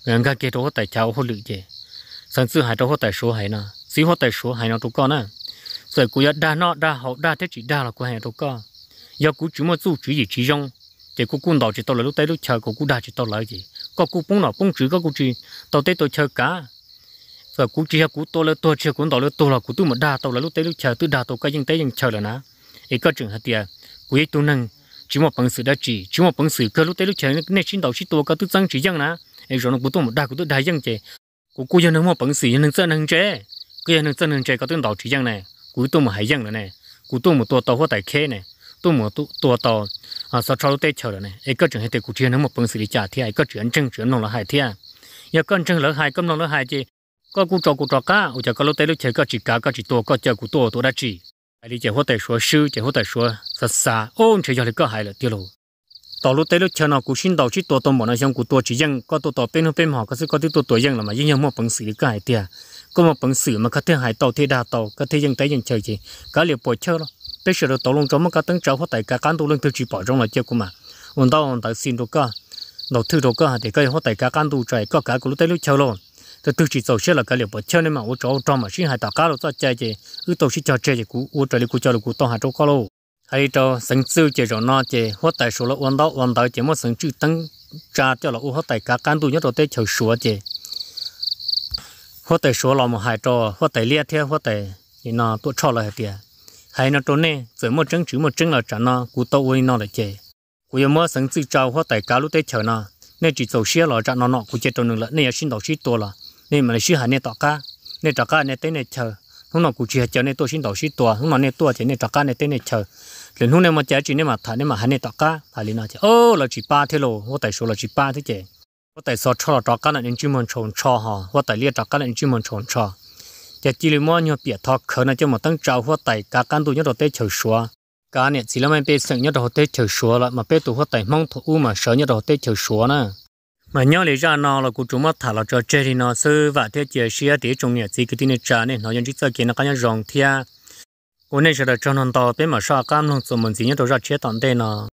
người ta kia trò hoa tài cháu hỗ lực gì sân chữ hai trò hoa tài số hay nào, chữ hoa tài số hay nào tụ con á rồi cũng đa nó đa hậu đa thế chỉ đa là của hay tụ con giờ cụ chú mà chú chỉ gì chỉ rong thì cú cuốn đào chỉ đào là lúc tới lúc chờ cú cú đào chỉ đào lại gì có cụ bông nào bông chú có cụ chỉ đào tới đào chờ cá rồi cụ chỉ cụ tôi là tôi chờ cú đầu là tôi là cụ tôi mà đa tao là lúc tới lúc chờ tôi đào tao cái những tới những chờ là ná ấy có trường hợp tiệt cụ ấy tôi nâng chú một bằng sự đã chỉ chú một bằng sự cơ lúc tới lúc chờ nên chính đầu chỉ tôi có tư tăng chỉ rằng ná ấy rồi nó cụ tôi mà đa cụ tôi đa rằng chỉ cụ cú giờ nó một bằng sự nó sẽ nâng chế cái giờ nó sẽ nâng chế có tư đầu chỉ rằng này cụ tôi mà hãy rằng này cụ tôi một tôi tao hoa tài khế này tôi mua tôi tua to à sau sau tết chờ này ấy có chuyện hay tết cụ chiến nó một phần xử lý trả thì ấy có chuyển chân chuyển nông là hai thiên giờ con chân lỡ hai con nông lỡ hai chứ có cụ trò cụ trò cá ở chợ có lối tết lúc chơi có chỉ cá có chỉ tua có chơi cụ tua tôi đã chỉ ai đi chơi hốt tết số sư chơi hốt tết số sa sa ôm chơi giờ thì có hai là tiêu lộ tàu lúc tết lúc chờ nó cụ xin tàu chỉ tua tôm bọn nó xong cụ tua chỉ dân có tua tàu bên hông bên họ có sự có tiếng tua tua dân là mà dân nhau một phần xử lý cái hai thiên có một phần xử mà có thể hai tàu thế đa tàu có thể dân tới dân chơi chứ cá liệu bỏ chơi rồi bây giờ tổ long trong mà cả tấn cháu hoặc tại cả cán tổ long tiêu chỉ bỏ trong là chưa của mà ổn đó, ổn tại xin được cả đầu tư được cả thì cái họ tại cả cán tổ chạy có cái của lúc tới lúc chờ luôn thì tiêu chỉ tổ sẽ là cái liệu bỏ chơi nên mà ổn cháu trong mà xin hai tạ cá rồi cho chơi chứ ư tổ xin cho chơi chứ cú ổn trời cú cho cú to hạ chỗ có luôn hay cho sinh sư chỉ rồi nó chỉ hoặc tại số là ổn tao ổn tại chỉ một sinh chữ tăng cha cho là ổn hoặc tại cả cán tổ nhất rồi tới chờ sửa chứ hoặc tại số là một hai trò hoặc tại liệt theo hoặc tại nó tôi cho lại tiền hay nó trốn nè rồi một trứng chữ một trứng là trả nó cú tàu quay nó là chè cú yêu mua sáng tự trao hoa tài cá lúc tết chờ nó nên chỉ sầu xia là trả nó nọ cú chè tàu nương lợn nên xin đầu xí tua là nên mà là xí hà nên tọt cá nên tọt cá nên tết nên chờ hôm nào cú chỉ chờ nên tôi xin đầu xí tua hôm nào nên tua thì nên tọt cá nên tết nên chờ lần hôm nay mà chả chỉ nên mà thà nên mà hà nên tọt cá thà liền nói chè ô là chỉ ba thế lô hoa tài số là chỉ ba thế chè hoa tài số cho là tọt cá là những chuyên môn trồng cho họ hoa tài lia tọt cá là nên chuyên môn trồng cho จะจิลิมอนยอเปียทอเขินจะมาตั้งเจ้าหัวไตกาการตัวยัดเตเฉยชัวกาเนี่ยสิละมันเป็นสังยัดเตเฉยชัวละมาเป็นตัวหัวไตมั่งทูมาเสยัดเตเฉยชัวนะมาเนี่ยเลยจานอละกูจุมาถ่าละจะเจรินอซื้อว่าเทเจียเชียเดจงเนี่ยสิกตินจาเนี่ยนอยังจิตเกนกันยังรองเทียกูเนี่ยจะจอนนตอเป็นมาชากามลงสมุนสิยัดเราเชียตอนเดนอ